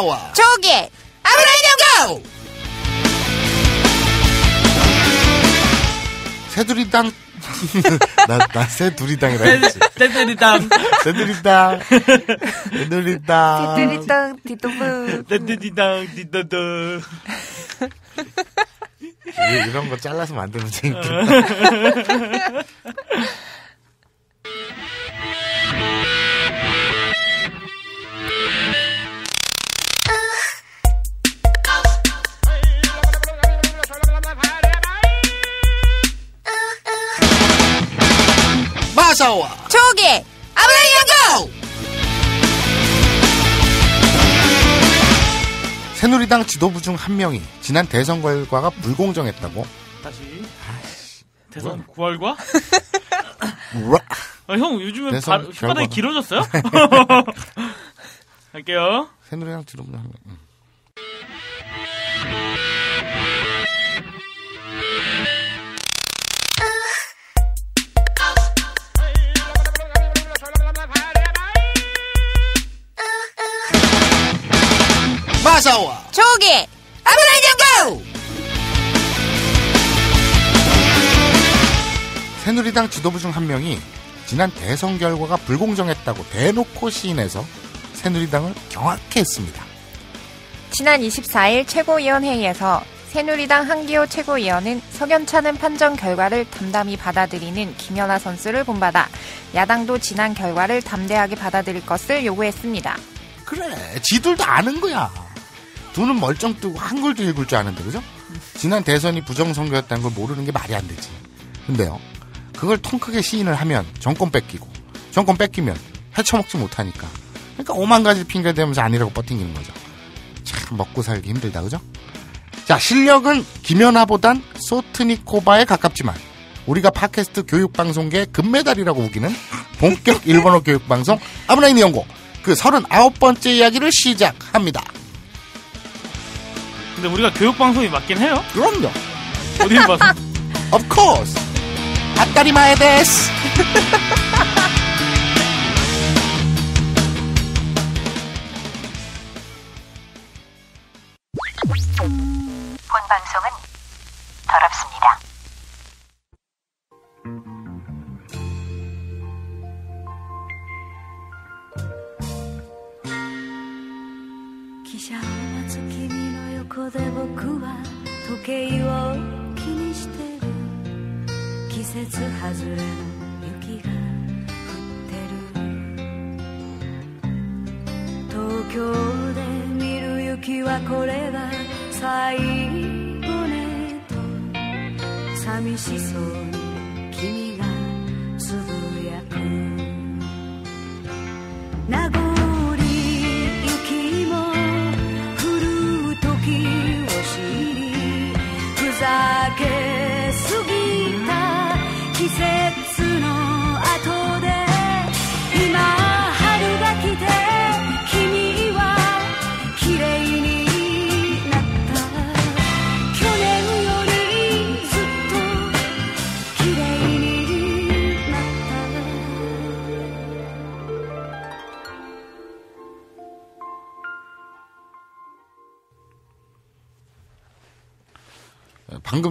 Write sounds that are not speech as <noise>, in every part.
나와. 저기 아브라함 고! 새두리당 나나 <laughs> 새두리당이라 했지. 새두리당. 새두리당. 새두리당. 새두리당 뒤도브 새두리당 뒤도도 이런 거 잘라서 만드는 재밌겠다. <laughs> 김가 초기 아브라이고 새누리당 지도부 중 한 명이 지난 대선 결과가 불공정했다고 다시 대선 구월과 뭐? 아, 형 요즘에 바, 바닥이 길어졌어요? 할게요. <laughs> 새누리당 지도부 중 한 명. 응. 음. 무워 저기 아브라나 연구. 새누리당 지도부 중 한 명이 지난 대선 결과가 불공정했다고 대놓고 시인해서 새누리당을 경악해 했습니다. 지난 24일 최고위원회의에서 새누리당 한기호 최고위원은 석연찮은 판정 결과를 담담히 받아들이는 김연아 선수를 본받아 야당도 지난 결과를 담대하게 받아들일 것을 요구했습니다. 그래, 지들도 아는 거야. 두눈 멀쩡 뜨고 한글도 읽을 줄 아는데 그죠? 지난 대선이 부정선거였다는 걸 모르는 게 말이 안 되지. 근데요. 그걸 통 크게 시인을 하면 정권 뺏기고 정권 뺏기면 헤쳐먹지 못하니까 그러니까 오만 가지 핑계 대면서 아니라고 버티는 거죠. 참 먹고 살기 힘들다 그죠? 자 실력은 김연아보단 소트니코바에 가깝지만 우리가 팟캐스트 교육방송계 금메달이라고 우기는 본격 일본어 교육방송 아브라인 연고 그 39번째 이야기를 시작합니다. 근데 우리가 교육방송이 맞긴 해요. 그럼요. 어디 봐서. <laughs> of course. 앞다리 마에 데스.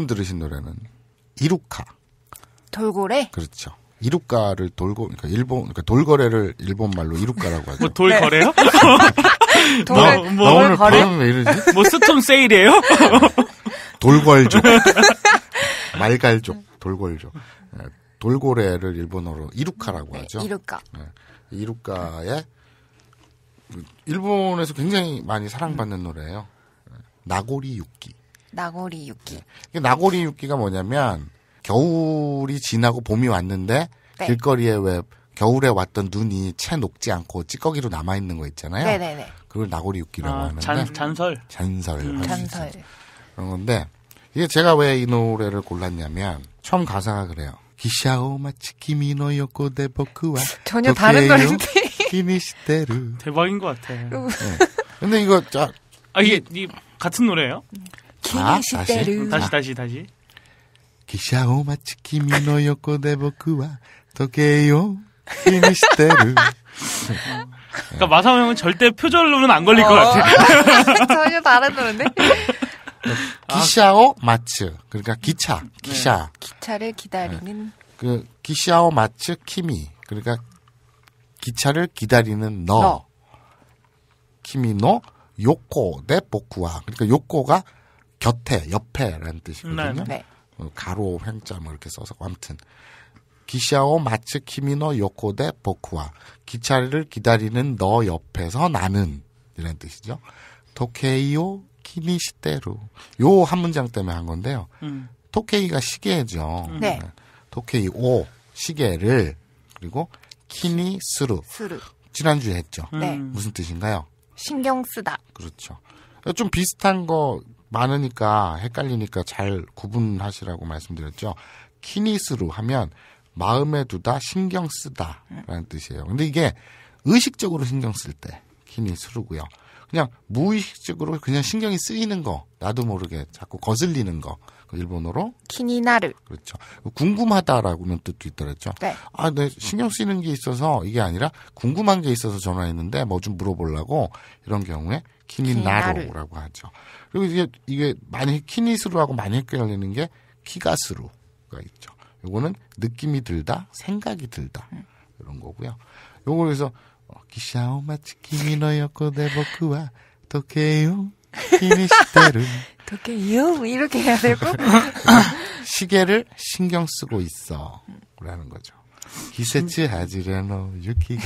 들으신 노래는 이루카. 돌고래? 그렇죠. 이루카를 돌고 그러니까 일본 그러니까 돌거래를 일본 말로 이루카라고 하죠. 뭐 돌거래요? 네. <laughs> 돌, 뭐, 뭐, 오늘 발음 왜 이러지? 뭐 스톰 세일이에요? 돌궐족, 말갈족, 돌궐족, 돌고래를 일본어로 이루카라고 네, 하죠. 이루카. 네. 이루카의 그 일본에서 굉장히 많이 사랑받는 노래예요. 네, 나고리 육기. 나고리 육기. 네. 나고리 육기가 뭐냐면 겨울이 지나고 봄이 왔는데 네. 길거리에 왜 겨울에 왔던 눈이 채 녹지 않고 찌꺼기로 남아 있는 거 있잖아요. 네네네. 그걸 나고리 육기라고 아, 하는데 잔, 잔설 잔설 음, 잔설 그런 건데 이게 제가 왜 이 노래를 골랐냐면 처음 가사가 그래요. 기샤오마치 키미노요코 데보쿠와 전혀 다른 노래인데 키니시테루 <laughs> 대박인 것 같아. 네. 근데 이거 자, 아 이게, 이 같은 노래예요? 음. 자, 아, 다시. 다시, 다시, 다시. 기샤오 마치 키미노 요코 데보쿠와 도케요 히미시테루. 그러니까 마사오 형은 절대 표절로는 안 걸릴 어. 것 같아. <laughs> 전혀 다른 노래인데. 기샤오 마츠 그러니까 기차 네. 기샤 네. 기차를 기다리는 네. 그 기샤오 마츠 키미 그러니까 기차를 기다리는 너, 너. 키미노 요코 대 복구와 그러니까 요코가 곁에, 옆에라는 뜻이거든요. 네. 네. 네. 어, 가로 횡자 뭐 이렇게 써서 아무튼 기시아오 마츠 키미노 요코데 보쿠와 기차를 기다리는 너 옆에서 나는 이런 뜻이죠. 토케이오 키니시테루 요 한 문장 때문에 한 건데요. 음. 도케이가 시계죠. 음. 네. 도케이오 네. 시계를 그리고 키니스루 스루. 지난주에 했죠. 네. 음. 무슨 뜻인가요? 신경 쓰다. 그렇죠. 좀 비슷한 거 많으니까 헷갈리니까 잘 구분하시라고 말씀드렸죠. 키니스로 하면 마음에 두다, 신경 쓰다라는 뜻이에요. 근데 이게 의식적으로 신경 쓸 때 키니스루고요. 그냥 무의식적으로 그냥 신경이 쓰이는 거 나도 모르게 자꾸 거슬리는 거 그 일본어로 키니나르 그렇죠 궁금하다라고는 뜻도 있더랬죠 네. 아 네, 신경 쓰이는 게 있어서 이게 아니라 궁금한 게 있어서 전화했는데 뭐 좀 물어보려고 이런 경우에 키니나루라고 하죠 그리고 이게 이게 많이 키니스로 하고 많이 헷갈리는 게 키가스로가 있죠. 요거는 느낌이 들다, 생각이 들다 네. 이런 거고요. 요걸 그래서 기샤오마치 키미노였고데보크와 도케요 키미시테루 도케요 이렇게 해야 되고 <laughs> 시계를 신경 쓰고 있어라는 거죠. 기세치 하지레노 유키가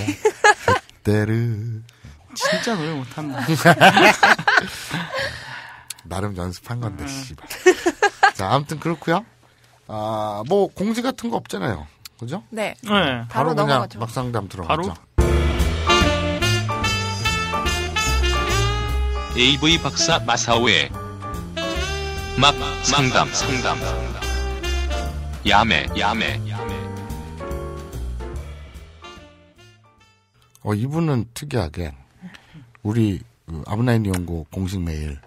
그때르 진짜 노래 못한다. <laughs> 나름 연습한 건데, 음. 씨발. 자, 아무튼 그렇고요 아, 뭐, 공지 같은 거 없잖아요. 그죠? 네. 네. 바로, 바로 그냥 넘어가죠. 막상담 들어가죠. AV 박사 마사오의 막 상담 상담 야매 야매 어 이분은 특이하게 우리 그 아브나인 연구 공식 메일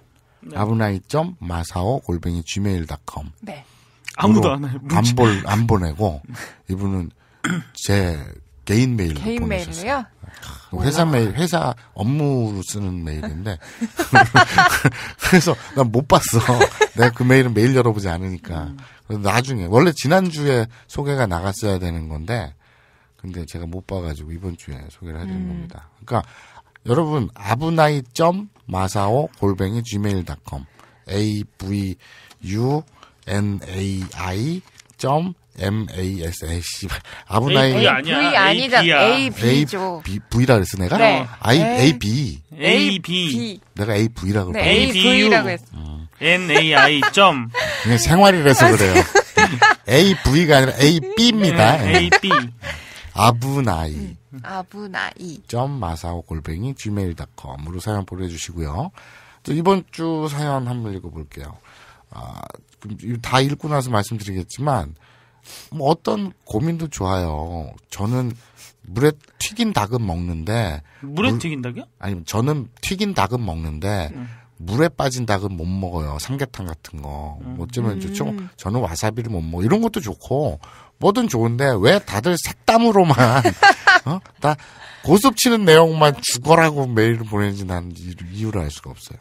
네. 아브나이점 마사오 골뱅이 gmail.com. 네. 아무도 안 해요. 안, 볼, 안 보내고 이분은 제 개인 메일로 개인 보내셨어요. 메일이요? 아, 회사 메일, 회사 업무로 쓰는 메일인데 <laughs> 그래서 난 못 봤어. 내가 그 메일은 매일 열어보지 않으니까. 음. 그래서 나중에 원래 지난 주에 소개가 나갔어야 되는 건데 근데 제가 못 봐가지고 이번 주에 소개를 해드린 음. 겁니다. 그러니까 여러분 아브나이 점 마사오 골뱅이 gmail.com a v u n a i 점 M A S A C 아브나이 V 아니야 A B 죠 V라 그랬어 내가 네. I A B A B 내가 A V라 네, 그랬어 A V라고 했어 음. N A I 점 생활이라서 그래요 <laughs> A V가 아니라 A B입니다 네, A B <laughs> 아부나이. 음, 아부나이. 점 마사오 골뱅이 gmail.com으로 사연 보내주시고요. 이번 주 사연 한번 읽어볼게요. 아, 다 읽고 나서 말씀드리겠지만, 뭐 어떤 고민도 좋아요. 저는 물에 튀긴 닭은 먹는데. 물에 물, 튀긴 닭이요? 아니, 저는 튀긴 닭은 먹는데, 음. 물에 빠진 닭은 못 먹어요. 삼계탕 같은 거. 뭐 어쩌면 음. 좋죠. 저는 와사비를 못 먹어. 이런 것도 좋고, 뭐든 좋은데 왜 다들 색담으로만 어? 다 고습치는 내용만 죽어라고 메일을 보내는지 난 이유를 알 수가 없어요.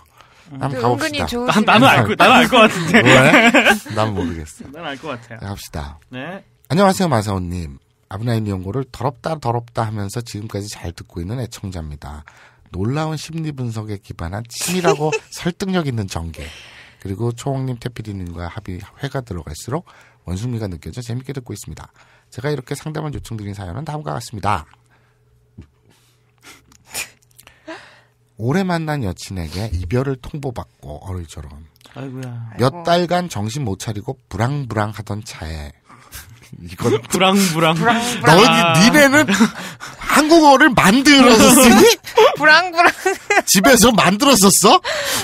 한번 가봅시다. 난, 나는 알고 나는 알 것 같은데. 왜? 난 모르겠어. 난 알 것 같아요. 갑시다. 네. 안녕하세요 마사오님. 아브나인 연구를 더럽다 더럽다 하면서 지금까지 잘 듣고 있는 애청자입니다. 놀라운 심리 분석에 기반한 치밀하고 <laughs> 설득력 있는 전개. 그리고 초홍님 태피디님과 합의 회가 들어갈수록 원숭이가 느껴져 재밌게 듣고 있습니다. 제가 이렇게 상담을 요청드린 사연은 다음과 같습니다. 오래 만난 여친에게 이별을 통보받고 어릴 저런 몇 달간 정신 못 차리고 불랑불랑하던 차에 이건 부랑부랑. 너 니네는 한국어를 만들어서 쓰니? 부랑부랑. 집에서 만들었었어?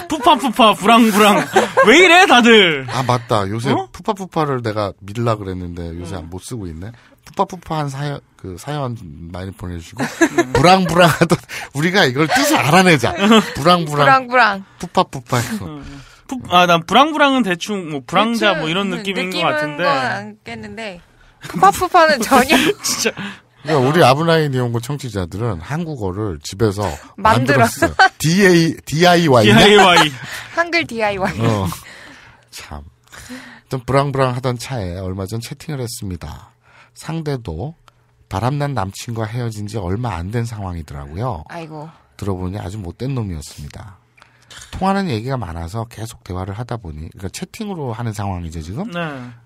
푸파푸파 부랑부랑. 왜 이래 다들? 아 맞다. 요새 어? 푸파푸파를 내가 밀라 그랬는데 요새 음. 못 쓰고 있네. 푸파푸파한 사연 그 사연 많이 보내주시고 부랑부랑하던 우리가 이걸 뜻을 알아내자. 부랑부랑. 부랑부랑. 푸파푸파. 음. 아난 부랑부랑은 대충 뭐불랑자뭐 이런 느낌인 것 같은데. 느낌은 안겠는데. 푸파푸파는 전혀. <laughs> 진짜. 그러니까 우리 아브라인 이용고 청취자들은 한국어를 집에서 만들어. 만들었어요. DA, DIY. 네? DIY. <laughs> 한글 DIY. 어. 참. 좀 불랑불랑하던 차에 얼마 전 채팅을 했습니다. 상대도 바람난 남친과 헤어진 지 얼마 안 된 상황이더라고요. 아이고. 들어보니 아주 못된 놈이었습니다. 통하는 얘기가 많아서 계속 대화를 하다 보니 그러니까 채팅으로 하는 상황이죠 지금 네.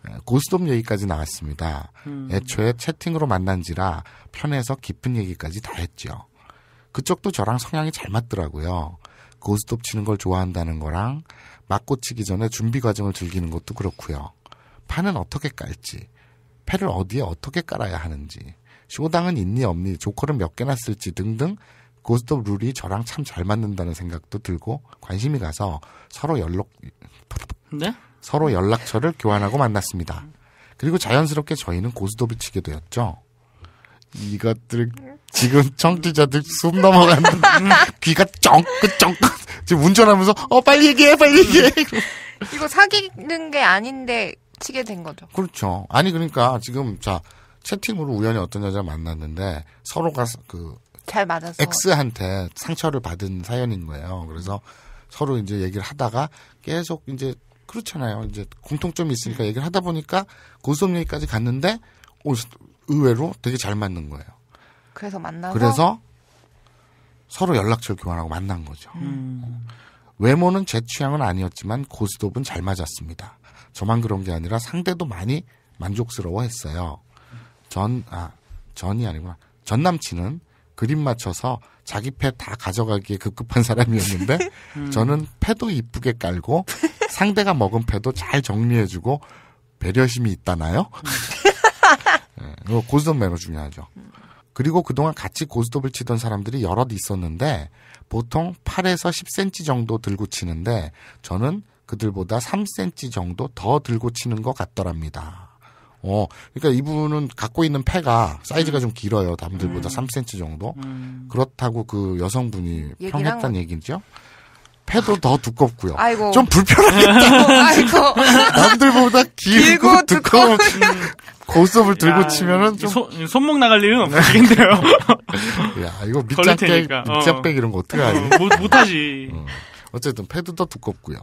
예, 고스톱 얘기까지 나왔습니다. 음. 애초에 채팅으로 만난지라 편해서 깊은 얘기까지 다 했죠. 그쪽도 저랑 성향이 잘 맞더라고요. 고스톱 치는 걸 좋아한다는 거랑 맞고 치기 전에 준비 과정을 즐기는 것도 그렇고요. 판은 어떻게 깔지, 패를 어디에 어떻게 깔아야 하는지, 쇼당은 있니 없니, 조커를몇 개나 쓸지 등등 고스톱 룰이 저랑 참 잘 맞는다는 생각도 들고 관심이 가서 서로 연락 네? 서로 연락처를 교환하고 만났습니다. 그리고 자연스럽게 저희는 고스톱을 치게 되었죠. 이것들 지금 청취자들 숨 넘어가는 <laughs> 귀가 쩡긋쩡긋 지금 운전하면서 어 빨리 얘기해 빨리 얘기해 이거 사귀는 게 아닌데 치게 된 거죠. 그렇죠. 아니 그러니까 지금 자 채팅으로 우연히 어떤 여자 를 만났는데 서로가 그잘 맞아서 X한테 상처를 받은 사연인 거예요. 그래서 서로 이제 얘기를 하다가 계속 이제 그렇잖아요. 이제 공통점이 있으니까 얘기를 하다 보니까 고소업 얘기까지 갔는데 의외로 되게 잘 맞는 거예요. 그래서 만나서 그래서 서로 연락처를 교환하고 만난 거죠. 음. 외모는 제 취향은 아니었지만 고스톱은 잘 맞았습니다. 저만 그런 게 아니라 상대도 많이 만족스러워했어요. 전, 아, 전이 아니구나. 전 남친은 그림 맞춰서 자기 패 다 가져가기에 급급한 사람이었는데 <laughs> 음. 저는 패도 이쁘게 깔고 상대가 먹은 패도 잘 정리해주고 배려심이 있다나요? 네, <laughs> 고스톱 매너 중요하죠. 그리고 그동안 같이 고스톱을 치던 사람들이 여럿 있었는데 보통 8에서 10cm 정도 들고 치는데 저는 그들보다 3cm 정도 더 들고 치는 것 같더랍니다. 어, 그러니까 이분은 갖고 있는 폐가 사이즈가 음. 좀 길어요. 남들보다 음. 3cm 정도. 음. 그렇다고 그 여성분이 평했다는 얘기죠. 패도 더 두껍고요. 아이고. 좀 불편하겠다. 아이고. <laughs> 남들보다 길고, 길고 두꺼운 음. 고스톱을 들고 야, 치면은 좀 소, 손목 나갈 일은 네. 없겠는데요. <laughs> 야 이거 밑장백 밑장백 이런 거 어떻게 하지? 어, 못, 못하지. 음. 어쨌든 패도 더 두껍고요.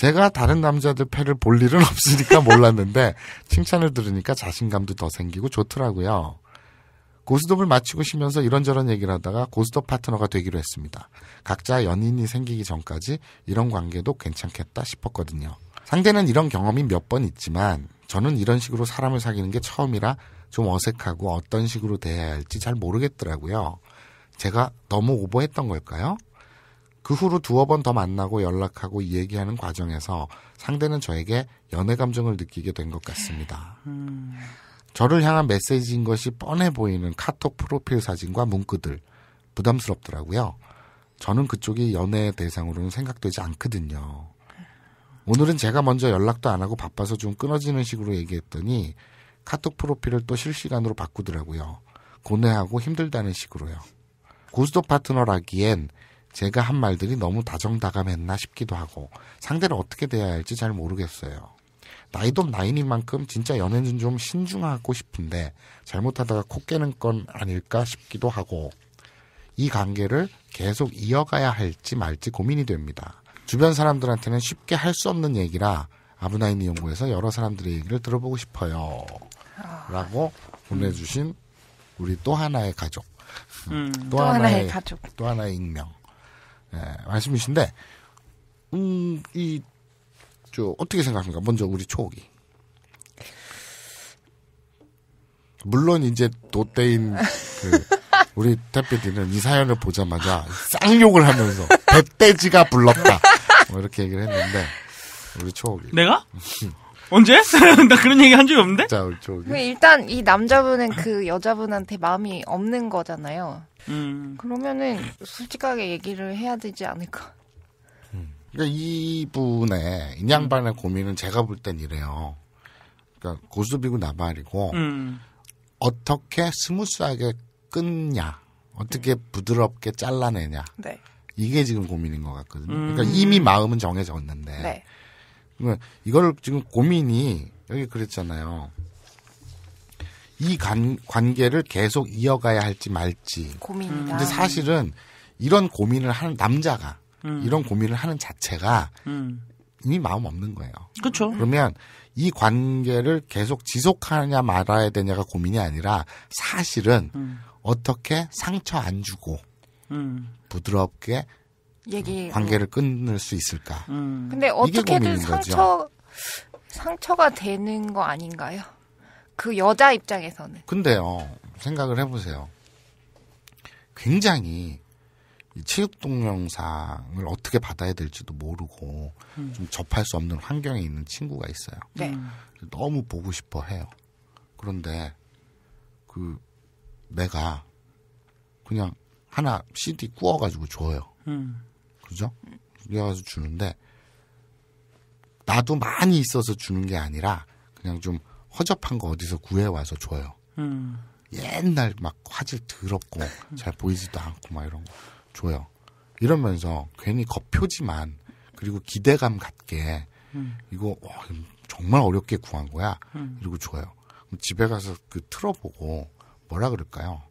제가 다른 남자들 패를 볼 일은 <laughs> 없으니까 몰랐는데 칭찬을 들으니까 자신감도 더 생기고 좋더라고요. 고스톱을 마치고 쉬면서 이런저런 얘기를 하다가 고스톱 파트너가 되기로 했습니다. 각자 연인이 생기기 전까지 이런 관계도 괜찮겠다 싶었거든요. 상대는 이런 경험이 몇 번 있지만 저는 이런 식으로 사람을 사귀는 게 처음이라 좀 어색하고 어떤 식으로 대해야 할지 잘 모르겠더라고요. 제가 너무 오버했던 걸까요? 그 후로 두어 번 더 만나고 연락하고 얘기하는 과정에서 상대는 저에게 연애 감정을 느끼게 된 것 같습니다. 음. 저를 향한 메시지인 것이 뻔해 보이는 카톡 프로필 사진과 문구들 부담스럽더라고요. 저는 그쪽이 연애 대상으로는 생각되지 않거든요. 오늘은 제가 먼저 연락도 안 하고 바빠서 좀 끊어지는 식으로 얘기했더니 카톡 프로필을 또 실시간으로 바꾸더라고요. 고뇌하고 힘들다는 식으로요. 고스톱 파트너라기엔 제가 한 말들이 너무 다정다감했나 싶기도 하고 상대를 어떻게 대해야 할지 잘 모르겠어요. 나이도 나이인 만큼 진짜 연애는 좀 신중하고 싶은데 잘못하다가 코 깨는 건 아닐까 싶기도 하고 이 관계를 계속 이어가야 할지 말지 고민이 됩니다. 주변 사람들한테는 쉽게 할 수 없는 얘기라 아브나인 이연구에서 여러 사람들의 얘기를 들어보고 싶어요. 라고 보내주신 우리 또 하나의 가족. 음, 또, 또 하나의, 하나의, 가족. 또 하나의 익명. 예, 말씀이신데, 음, 이, 저, 어떻게 생각합니까? 먼저 우리 초기. 물론 이제 도대인 그 <laughs> 우리 대표들은 이 사연을 보자마자 쌍욕을 하면서 배돼지가 불렀다 뭐 이렇게 얘기를 했는데 우리 초옥이 내가 <laughs> 언제? <laughs> 나 그런 얘기 한 적이 없는데? 자 우리 초옥이 일단 이 남자분은 그 여자분한테 마음이 없는 거잖아요. 음. 그러면은 솔직하게 얘기를 해야 되지 않을까. 음. 그러니까 이분의 인양반의 음. 고민은 제가 볼 땐 이래요. 그러니까 고수비고 나발이고 음. 어떻게 스무스하게 끊냐, 어떻게 음. 부드럽게 잘라내냐. 네. 이게 지금 고민인 것 같거든요. 그러니까 음. 이미 마음은 정해졌는데. 네. 그러니까 이걸 지금 고민이 여기 그랬잖아요. 이 관, 관계를 계속 이어가야 할지 말지 고민이다. 근데 사실은 이런 고민을 하는 남자가 음. 이런 고민을 하는 자체가 음. 이미 마음 없는 거예요. 그렇죠. 그러면 이 관계를 계속 지속하느냐 말아야 되냐가 고민이 아니라 사실은 음. 어떻게 상처 안 주고 음. 부드럽게 얘기 관계를 끊을 수 있을까? 음. 근데 어떻게든 상처 거죠. 상처가 되는 거 아닌가요? 그 여자 입장에서는. 근데요, 생각을 해보세요. 굉장히 이 체육 동영상을 어떻게 받아야 될지도 모르고 음. 좀 접할 수 없는 환경에 있는 친구가 있어요. 네. 음. 너무 보고 싶어 해요. 그런데 그 내가 그냥 하나 CD 구워가지고 줘요. 음. 그죠? 그래가지고 주는데 나도 많이 있어서 주는 게 아니라 그냥 좀 허접한 거 어디서 구해와서 줘요. 음. 옛날 막 화질 더럽고 잘 보이지도 않고 막 이런 거 줘요. 이러면서 괜히 겉표지만 그리고 기대감 갖게 음. 이거 와, 정말 어렵게 구한 거야. 음. 이러고 줘요. 집에 가서 그 틀어보고 뭐라 그럴까요?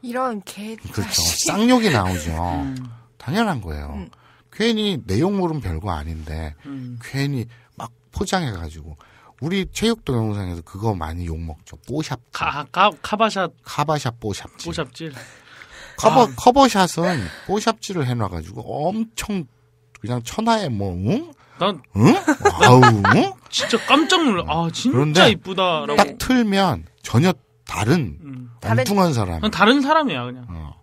이런 개 그렇죠. 쌍욕이 나오죠. <laughs> 음. 당연한 거예요. 음. 괜히 내용물은 별거 아닌데 음. 괜히 막 포장해가지고 우리 체육 동영상에서 그거 많이 욕 먹죠. 뽀샵. 카, 카, 카바샷. 카바샷 뽀샵질. 뽀샵질. 커버 아. 커버샷은 뽀샵질을 해놔가지고 엄청 그냥 천하의 뭐 응? 난 응? 와우 응? 진짜 깜짝 놀라. 아 진짜 이쁘다라고. 딱 틀면 전혀 다른 음. 엉뚱한 사람. 다른 사람이야 그냥. 어.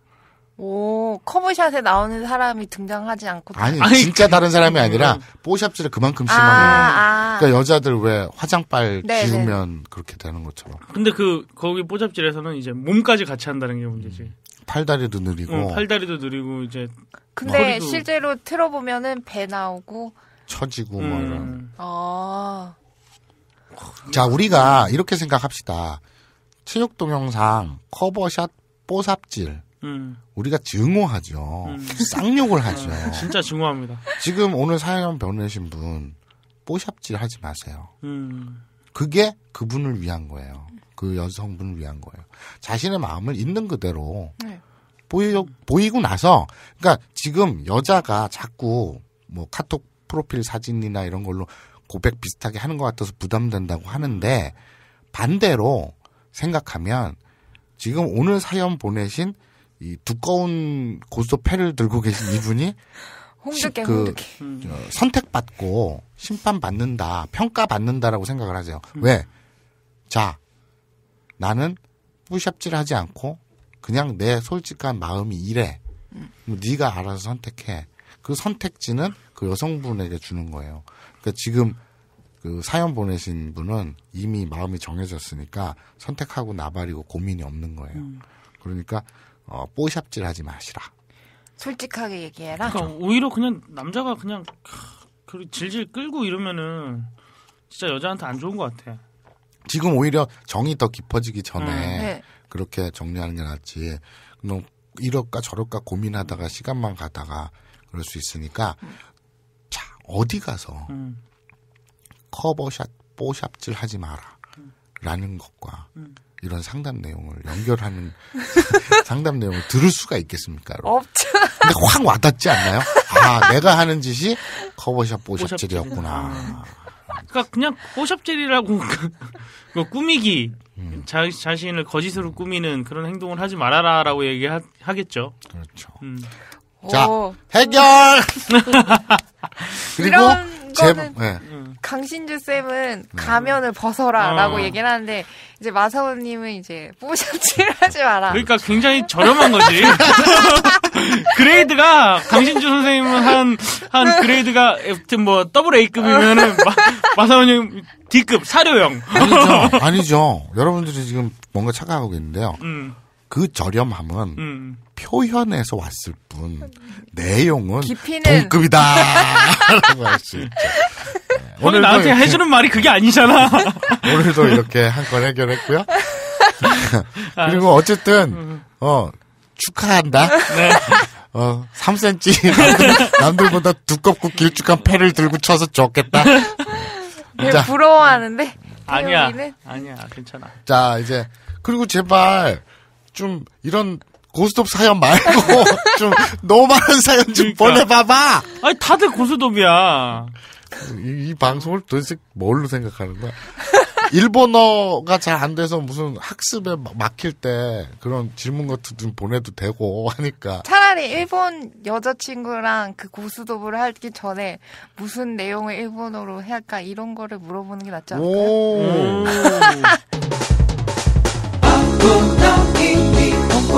오, 커버샷에 나오는 사람이 등장하지 않고. 아니, 아니 진짜 그... 다른 사람이 아니라, 뽀샵질을 그만큼 아, 심하게. 아, 아. 그러니까 여자들 왜 화장빨 네, 네. 지우면 그렇게 되는 것처럼. 근데 그, 거기 뽀샵질에서는 이제 몸까지 같이 한다는 게 문제지. 팔다리도 느리고. 응, 팔다리도 느리고, 이제. 근데 허리도... 실제로 틀어보면은 배 나오고. 처지고 뭐 음. 뭐 이런. 아. 자, 우리가 이렇게 생각합시다. 체육 동영상, 커버샷, 뽀샵질 음. 우리가 증오하죠. 음. 쌍욕을 하죠. 아, 진짜 증오합니다. 지금 오늘 사연 보내신 분 뽀샵질 하지 마세요. 음. 그게 그분을 위한 거예요. 그 여성분을 위한 거예요. 자신의 마음을 있는 그대로 네. 보이, 보이고 나서 그러니까 지금 여자가 자꾸 뭐 카톡 프로필 사진이나 이런 걸로 고백 비슷하게 하는 것 같아서 부담된다고 하는데 반대로 생각하면 지금 오늘 사연 보내신 이 두꺼운 고스톱 패를 들고 계신 이분이 <laughs> 홍두깨, 그, 홍두깨. 어, 선택받고 심판받는다, 평가받는다라고 생각을 하세요. 음. 왜? 자, 나는 뿌샵질 하지 않고 그냥 내 솔직한 마음이 이래. 음. 네가 알아서 선택해. 그 선택지는 그 여성분에게 주는 거예요. 그러니까 지금 그 사연 보내신 분은 이미 마음이 정해졌으니까 선택하고 나발이고 고민이 없는 거예요. 음. 그러니까 어, 뽀샵질 하지 마시라. 솔직하게 얘기해라. 그러니까 그렇죠. 오히려 그냥 남자가 그냥 질질 끌고 이러면은 진짜 여자한테 안 좋은 것 같아. 지금 오히려 정이 더 깊어지기 전에 음, 네. 그렇게 정리하는 게 낫지. 너무 이럴까 저럴까 고민하다가 시간만 가다가 그럴 수 있으니까 음. 자 어디 가서 음. 커버샷 뽀샵질 하지 마라라는 것과 음. 이런 상담 내용을 연결하는 <laughs> 상담 내용을 들을 수가 있겠습니까? 여러 없죠. 근데 확 와닿지 않나요? 아, 내가 하는 짓이 커버샵 보샵질이었구나. 그러니까 그냥 보샵질이라고 그 <laughs> 뭐 꾸미기 음. 자, 자신을 거짓으로 꾸미는 그런 행동을 하지 말아라라고 얘기하겠죠. 그렇죠. 음. 자, 해결! <laughs> 그리고 이런... 거는 네. 음. 강신주 쌤은 음. 가면을 벗어라라고 어. 얘기를 하는데 이제 마사오님은 이제 뽀샵질 <laughs> 하지 마라. 그러니까 굉장히 저렴한 거지. <laughs> 그레이드가 강신주 선생님은 한한 한 그레이드가 아무튼 뭐 더블 A급이면은 <laughs> 마사오님 D급 사료형. 아니죠. 아니죠. 여러분들이 지금 뭔가 착각하고 있는데요. 음. 그 저렴함은 음. 표현에서 왔을 뿐 내용은 깊이는... 동급이다. 라고 할 수 있죠. 네. 오늘 나한테 이렇게... 해주는 말이 그게 아니잖아. <laughs> 오늘도 이렇게 한 건 해결했고요. <laughs> 그리고 어쨌든 음. 어 축하한다. 네. 어 3cm 남들, 보다 두껍고 길쭉한 패를 들고 쳐서 좋겠다. 부러워하는데 아니야 아니야 괜찮아. 자 이제 그리고 제발 좀 이런 고스톱 사연 말고 <laughs> 좀 노멀한 사연 좀 그러니까. 보내봐봐. 아니 다들 고스톱이야. 이, 이, 방송을 도대체 뭘로 생각하는 거야? 일본어가 잘 안 돼서 무슨 학습에 막힐 때 그런 질문 같은 좀 보내도 되고 하니까. 차라리 일본 여자친구랑 그 고스톱을 하기 전에 무슨 내용을 일본어로 해야 할까 이런 거를 물어보는 게 낫지 않을까요? 음. <laughs>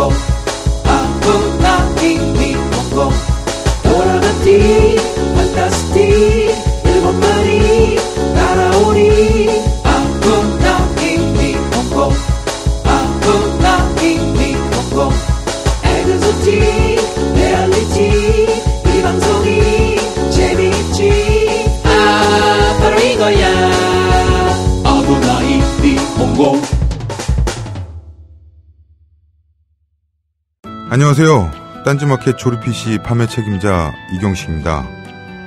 ako, ang tanging hindi mo ko, puro na tiyo. 안녕하세요. 딴지마켓 조립 PC 판매 책임자 이경식입니다.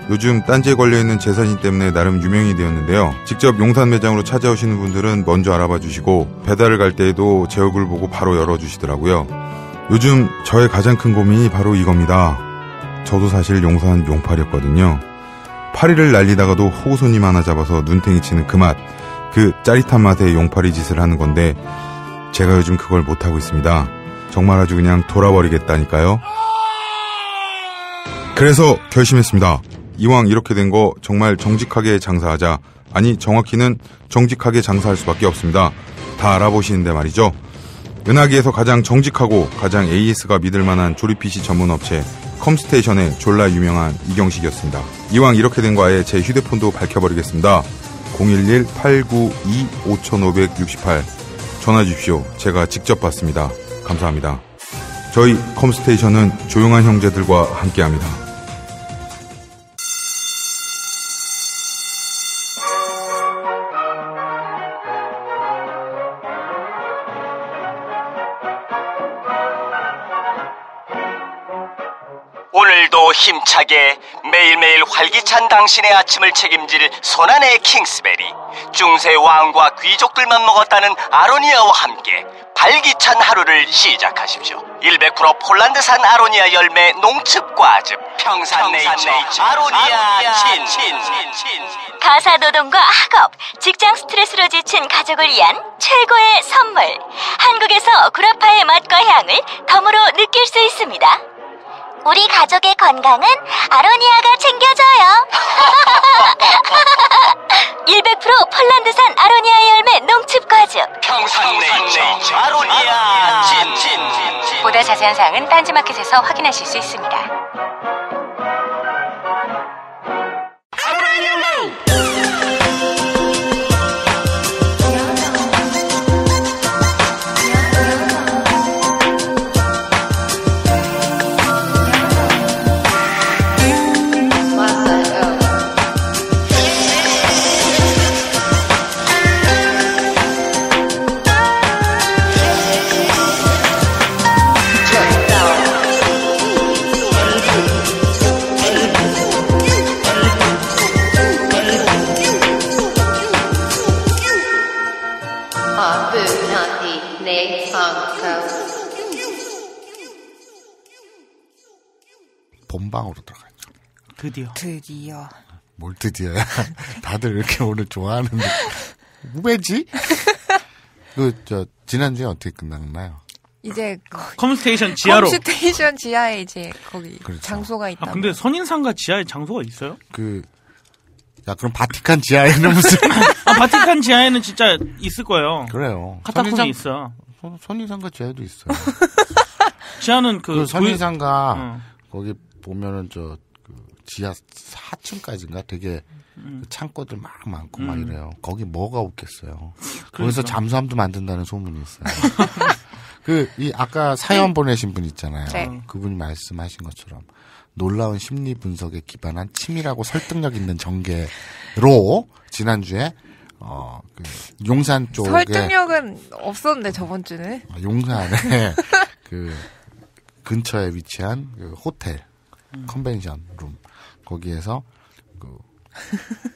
요즘 딴지에 걸려있는 재산이 때문에 나름 유명이 되었는데요. 직접 용산 매장으로 찾아오시는 분들은 먼저 알아봐 주시고 배달을 갈 때에도 제 얼굴 보고 바로 열어주시더라고요. 요즘 저의 가장 큰 고민이 바로 이겁니다. 저도 사실 용산 용팔이었거든요. 파리를 날리다가도 호구손님 하나 잡아서 눈탱이 치는 그 맛, 그 짜릿한 맛에 용팔이 짓을 하는 건데 제가 요즘 그걸 못하고 있습니다. 정말 아주 그냥 돌아버리겠다니까요. 그래서 결심했습니다. 이왕 이렇게 된 거 정말 정직하게 장사하자. 아니 정확히는 정직하게 장사할 수밖에 없습니다. 다 알아보시는데 말이죠. 은하계에서 가장 정직하고 가장 AS가 믿을 만한 조립 PC 전문 업체 컴스테이션의 졸라 유명한 이경식이었습니다. 이왕 이렇게 된거에제 휴대폰도 밝혀버리겠습니다. 011-892-5568 전화 주십시오. 제가 직접 받습니다. 감사합니다. 저희 컴스테이션은 조용한 형제들과 함께합니다. 오늘도 힘차게 매일매일 활기찬 당신의 아침을 책임질 손안의 킹스베리 중세 왕과 귀족들만 먹었다는 아로니아와 함께 활기찬 하루를 시작하십시오 100% 폴란드산 아로니아 열매 농축과즙 평산네이처 아로니아 친, 친, 친. 가사노동과 학업, 직장 스트레스로 지친 가족을 위한 최고의 선물 한국에서 구라파의 맛과 향을 덤으로 느낄 수 있습니다 우리 가족의 건강은 아로니아가 챙겨줘요. 100% <laughs> 폴란드산 아로니아 열매 농축 과즙. 평산네이처 아로니아 진. 진. 보다 자세한 사항은 딴지마켓에서 확인하실 수 있습니다. 본방으로 들어가죠 드디어. 드디어. 뭘 드디어야? <laughs> 다들 이렇게 오늘 좋아하는데 왜지? <laughs> 그 저 지난주에 어떻게 끝났나요? 이제 컴스테이션 지하로 컴스테이션 지하에 이제 거기 그렇죠. 장소가 있다. 아, 근데 선인상가 지하에 장소가 있어요? 그 야, 그럼 바티칸 지하에는 무슨 <laughs> 아, 바티칸 지하에는 진짜 있을 거예요. 그래요. 카타콤이 선인상... 있어. 선, 인상가 지하에도 있어요. 지하는 그, 그 선인상가 응. 어. 거기 보면은 저그 지하 4층까지인가 되게 음. 그 창고들 막 많고 음. 막 이래요. 거기 뭐가 없겠어요. 그렇죠. 거기서 잠수함도 만든다는 소문이 있어요. <laughs> 그 이 아까 사연 네. 보내신 분 있잖아요. 네. 그분이 말씀하신 것처럼 놀라운 심리 분석에 기반한 치밀하고 설득력 있는 전개로 지난주에 어, 그 용산 쪽에 설득력은 없었는데 저번 주는 아, 용산에 <laughs> 그 근처에 위치한 그 호텔 음. 컨벤션 룸 거기에서 그,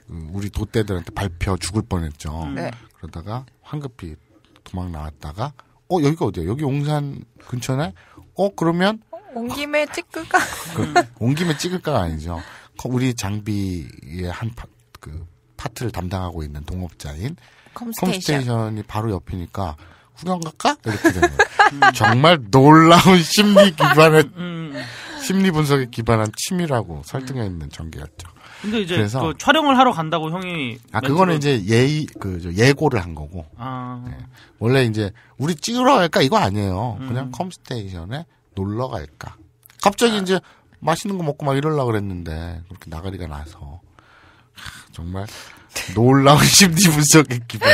그 우리 도떼들한테 발표 죽을 뻔했죠. 음. 네. 그러다가 황급히 도망 나왔다가 어 여기가 어디야? 여기 옹산 근처네? 어 그러면 어, 온 김에 찍을까? 그 온 김에 찍을까가 아니죠. 우리 장비의 한 파, 그 파트를 담당하고 있는 동업자인 컴스테이션. 이 바로 옆이니까 후경 갈까? 이렇게 되는 거예요. <laughs> 정말 놀라운 심리 기반의 음. 심리 분석에 기반한 치밀라고설득해 음. 있는 전개였죠. 근데 이제 그래서 그 촬영을 하러 간다고 형이 아 그거는 이제 예의 그 예고를 한 거고 아... 네. 원래 이제 우리 찍으러 갈까 이거 아니에요 음. 그냥 컴스테이션에 놀러 갈까 갑자기 아... 이제 맛있는 거 먹고 막 이럴라 그랬는데 그렇게 나가리가 나서 하, 정말 놀라운 <laughs> 심리 분석에 기반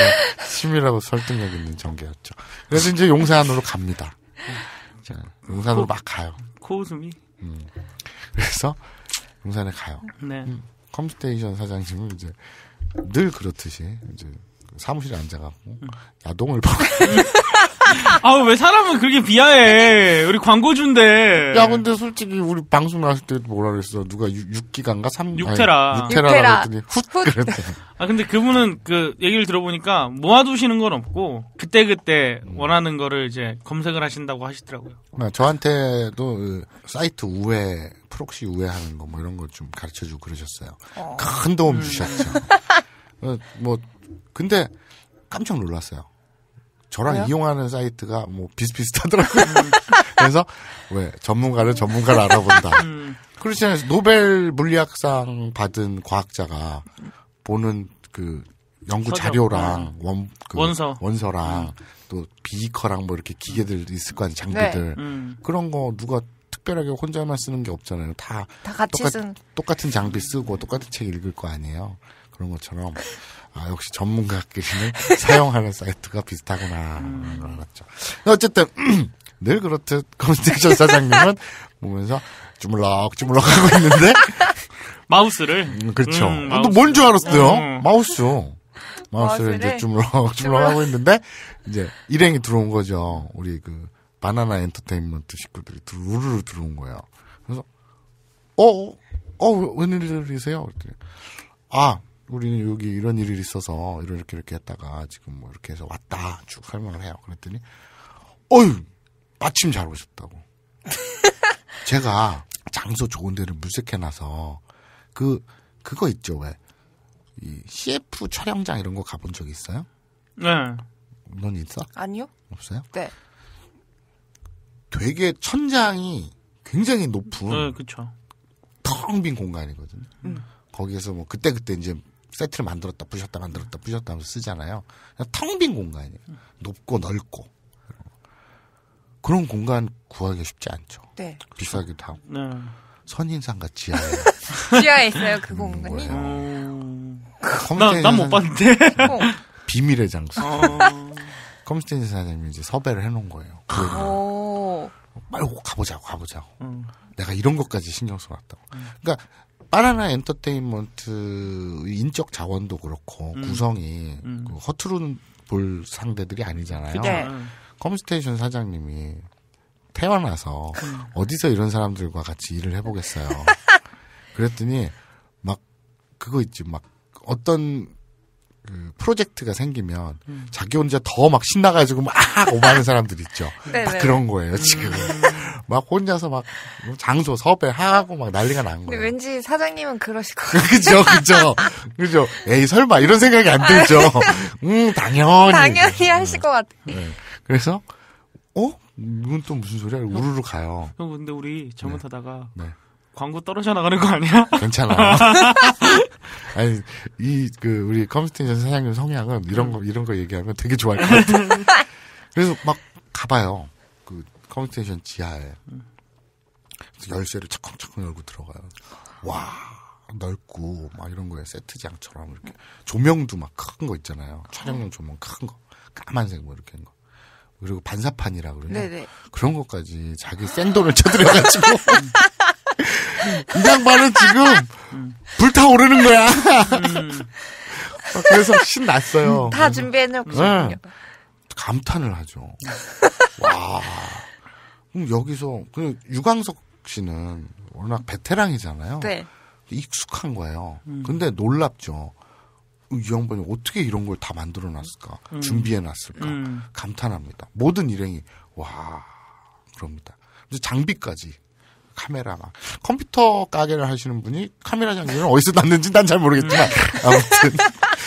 심이라고 설득력 있는 전개였죠 그래서 이제 용산으로 갑니다 음. 용산으로 코, 막 가요 코웃음이 음. 그래서 용산에 가요. 네. 음, 컴스테이션 사장님은 이제 늘 그렇듯이 이제 사무실에 앉아갖고 음. 야동을 보고 <laughs> 아우 왜 사람은 그렇게 비하해? 우리 광고주인데. 야 근데 솔직히 우리 방송 나왔을 때 뭐라 그랬어? 누가 6, 기간가 3? 6테라. 6테라. 라그했더니 훗, 훗. 그랬대. 아 근데 그분은 그 얘기를 들어보니까 모아두시는 건 없고 그때 그때 음. 원하는 거를 이제 검색을 하신다고 하시더라고요. 아, 저한테도 그 사이트 우회 프록시 우회하는 거 뭐 이런 거 좀 가르쳐주고 그러셨어요. 어. 큰 도움 음. 주셨죠. 어, 뭐 근데 깜짝 놀랐어요. 저랑 왜요? 이용하는 사이트가 뭐 비슷비슷하더라고요. <laughs> 그래서 왜 전문가는 전문가를 알아본다. 음. 크리스지 않아요. 노벨 물리학상 받은 과학자가 보는 그 연구 자료랑 음. 원, 그 원서. 원서랑 음. 또 비커랑 뭐 이렇게 기계들 있을 거 아니에요. 네. 장비들. 네. 그런 거 누가 특별하게 혼자만 쓰는 게 없잖아요. 다, 다 똑같, 쓴... 똑같은 장비 쓰고 똑같은 책 읽을 거 아니에요. 그런 것처럼 아, 역시 전문가끼리는 <laughs> 사용하는 사이트가 비슷하구나. 음. 알았죠. 어쨌든, <clears throat> 늘 그렇듯 컴스테이션 <laughs> 사장님은 보면서 주물럭 주물럭 하고 있는데. <laughs> 마우스를. 음, 그렇죠. 음, 아, 또뭔 줄 알았어요? 음. 마우스. 마우스를 이제 주물럭 주물럭 하고 있는데, 이제 일행이 들어온 거죠. 우리 그 바나나 엔터테인먼트 식구들이 우르르 들어온 거예요. 그래서, 어, 어, 어 웬일이세요? 그랬더니, 아, 우리는 여기 이런 일이 있어서 이렇게 이렇게 했다가 지금 뭐 이렇게 해서 왔다 쭉 설명을 해요. 그랬더니 어휴 마침 잘 오셨다고. <laughs> 제가 장소 좋은 데를 물색해놔서 그 그거 있죠 왜? 이 CF 촬영장 이런 거 가본 적 있어요? 네. 넌 있어? 아니요. 없어요? 네. 되게 천장이 굉장히 높은. 네, 그렇죠. 텅빈 공간이거든요. 음. 거기에서 뭐 그때 그때 이제 세트를 만들었다 부셨다 만들었다 부셨다 하면서 쓰잖아요. 텅 빈 공간이에요. 높고 넓고 그런 공간 구하기 가 쉽지 않죠. 네. 비싸기도 하고 네. 선인상가 지하에 <laughs> 지하에 있어요 그 공간이. 음. 난못 봤는데 어. 비밀의 장소. 어. <laughs> 컴스테인 사장님이 이제 섭외를 해놓은 거예요. 그 빨리 가보자고 가보자고. 음. 내가 이런 것까지 신경 써놨다고. 음. 그러니까 바나나 엔터테인먼트 인적 자원도 그렇고 음. 구성이 음. 그 허투루 볼 상대들이 아니잖아요. 그래. 네. 컴스테이션 사장님이 태어나서 음. 어디서 이런 사람들과 같이 일을 해보겠어요. <laughs> 그랬더니 막 그거 있지 막 어떤 그 프로젝트가 생기면 음. 자기 혼자 더 막 신나가지고 막 <laughs> 오만한 사람들 있죠. 네, 네. 그런 거예요 지금. 음. 막 혼자서 막 장소 섭외하고 막 난리가 난 거예요. 왠지 사장님은 그러실 거아요 <laughs> 그죠, 그죠, 그죠. 에이 설마 이런 생각이 안 들죠. <laughs> 음 당연히. 당연히 네. 하실 것 같아. 네. 그래서 어? 이건 또 무슨 소리야? 우르르 가요. 형 근데 우리 잘못하다가 네. 네. 광고 떨어져 나가는 거 아니야? <laughs> 괜찮아. 아니 이 그 우리 컴스테이션 사장님 성향은 이런 음. 거 이런 거 얘기하면 되게 좋아할 것 같아. 그래서 막 가봐요. 컴스테이션 지하에 열쇠를 차컹차컹 열고 들어가요. 와 넓고 막 이런 거에 세트장처럼 이렇게 조명도 막 큰 거 있잖아요. 촬영용 조명 큰 거, 까만색 뭐 이렇게 한 거. 그리고 반사판이라 그러냐 네 그런 것까지 자기 샌 돈을 <laughs> 쳐들여가지고 <laughs> 이 양반은 지금 불타오르는 거야. <laughs> 그래서 신났어요. 다 준비해놓고 네. 감탄을 하죠. 와 그럼 여기서 그 유광석 씨는 워낙 베테랑이잖아요. 네. 익숙한 거예요. 음. 근데 놀랍죠. 이 양반이 어떻게 이런 걸 다 만들어 놨을까? 음. 준비해 놨을까? 음. 감탄합니다. 모든 일행이 와 그럽니다. 장비까지 카메라 막 컴퓨터 가게를 하시는 분이 카메라 장비는 어디서 났는지 난 잘 모르겠지만 네. 아무튼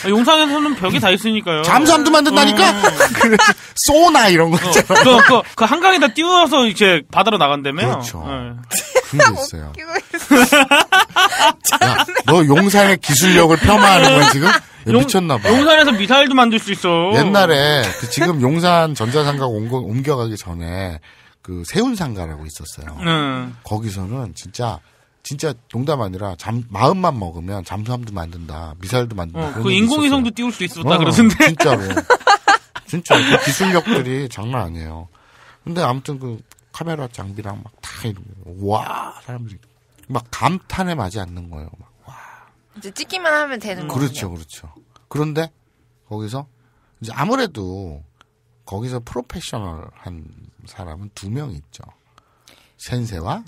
아, 용산에서는 벽이 다 있으니까요. 잠수함도 만든다니까. 어. <laughs> 소나 이런 거 어. 있잖아. 그, 그, 그 한강에다 띄워서 이제 바다로 나간다며. 그렇죠. 네. 그런 게 있어요. 야, 너 용산의 기술력을 폄하하는 건 지금? 용, 미쳤나봐. 용산에서 미사일도 만들 수 있어. 옛날에 그 지금 용산 전자상가 옮겨가기 전에 그 세운상가라고 있었어요. 음. 거기서는 진짜 진짜 농담 아니라 잠 마음만 먹으면 잠수함도 만든다, 미사일도 만든다. 어, 그 인공위성도 띄울 수 있었다 어, 그러던데. 진짜로. <laughs> 진짜 그 기술력들이 장난 아니에요. 근데 아무튼 그 카메라 장비랑 막 다 이런 와 사람들이 막 감탄에 맞지 않는 거예요. 막 와. 이제 찍기만 하면 되는 거예요. 그렇죠, 그렇죠. 그런데 거기서 이제 아무래도 거기서 프로페셔널한 사람은 두 명 있죠. 센세와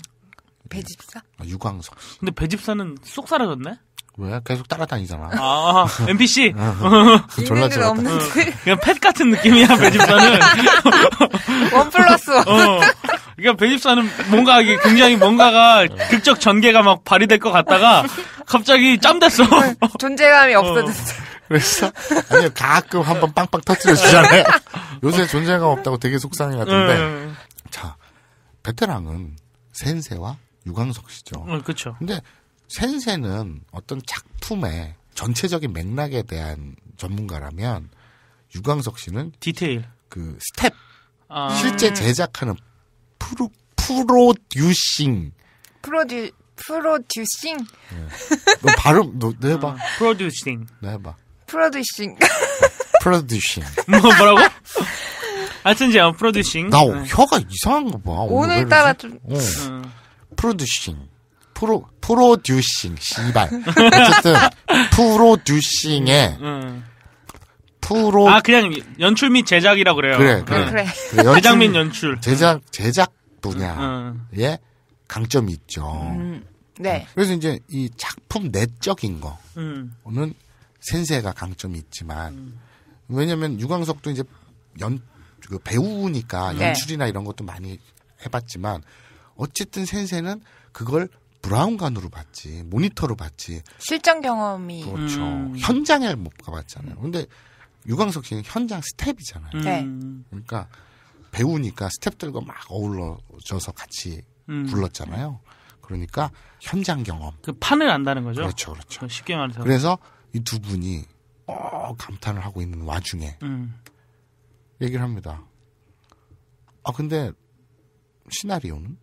배집사? 아, 유광석. 근데 배집사는 쏙 사라졌네? 왜? 계속 따라다니잖아. 아, NPC? 그 졸라 지없 그냥 펫 같은 느낌이야, 배집사는. <laughs> 원 플러스 원. 어. 그러니까 배집사는 뭔가 이게 굉장히 뭔가가 극적 전개가 막 발휘될 것 같다가 갑자기 짬 됐어. 존재감이 없어졌어. 어. 그래서 <laughs> 아니요 가끔 한번 빵빵 터뜨려 주잖아요. 요새 존재감 없다고 되게 속상해 하던데. 음. 음. 자 베테랑은 센세와 유광석 씨죠. 음, 그렇 근데 센세는 어떤 작품의 전체적인 맥락에 대한 전문가라면 유광석 씨는 디테일 그 스텝 아... 실제 제작하는 프로 프로듀싱 프로듀 프로듀싱 네. 너 발음 너, 너봐 어, 아, 프로듀싱 너봐 프로듀싱. 프로듀싱. <laughs> 뭐, 라고 하여튼 이제 프로듀싱. 나 네. 혀가 이상한 거 봐. 오늘따라 어. 좀. 어. 음. 프로듀싱. 프로 프로듀싱 씨발. 어쨌든 프로듀싱에 음, 음. 프로 아 그냥 연출 및 제작이라 고 그래요. 그래 음. 그래. 그래. 그래. 제작 및 연출. 제작 제작 분야 예. 음. 강점이 있죠. 네. 그래서 이제 이 작품 내적인 거는 센세가 강점이 있지만 음. 왜냐하면 유광석도 이제 연그 배우니까 네. 연출이나 이런 것도 많이 해봤지만 어쨌든 센세는 그걸 브라운관으로 봤지 모니터로 봤지 실전 경험이 그렇죠 음. 현장에 못 가봤잖아요. 근데 유광석 씨는 현장 스텝이잖아요. 네. 그러니까 배우니까 스텝들과 막 어울러져서 같이 음. 불렀잖아요. 그러니까 현장 경험. 그 판을 안다는 거죠. 그렇죠, 그렇죠. 쉽게 말해서. 그래서 이두 분이 어 감탄을 하고 있는 와중에 음. 얘기를 합니다. 아 근데 시나리오는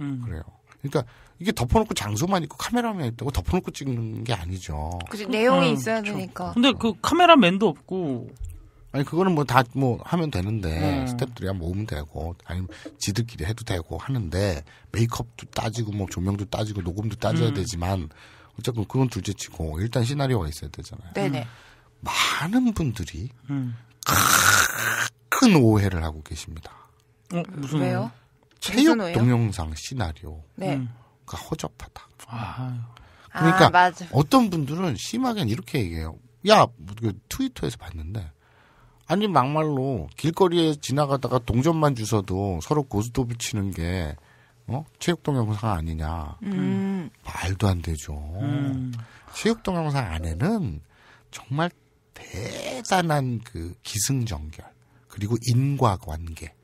음. 그래요. 그러니까 이게 덮어놓고 장소만 있고 카메라만 있다고 덮어놓고 찍는 게 아니죠. 그치, 내용이 음, 있어야 그쵸. 되니까. 근데 그 카메라맨도 없고. 아니 그거는 뭐 다뭐 뭐 하면 되는데 음. 네. 스탭들이야 모으면 되고 아니면 지들끼리 해도 되고 하는데 메이크업도 따지고 뭐 조명도 따지고 녹음도 따져야 음. 되지만 어쨌든 그건 둘째치고 일단 시나리오가 있어야 되잖아요. 네네. 음. 많은 분들이 음. 큰 오해를 하고 계십니다. 어, 무슨 왜요? 체육 무슨 동영상 시나리오가 네. 허접하다. 아. 그러니까 아, 어떤 분들은 심하게 이렇게 얘기해요. 야 그 트위터에서 봤는데 아니 막말로 길거리에 지나가다가 동전만 주셔도 서로 고스톱을 치는 게 어? 체육 동영상 아니냐. 음. 말도 안 되죠. 음. 체육 동영상 안에는 정말 대단한 그 기승전결 그리고 인과관계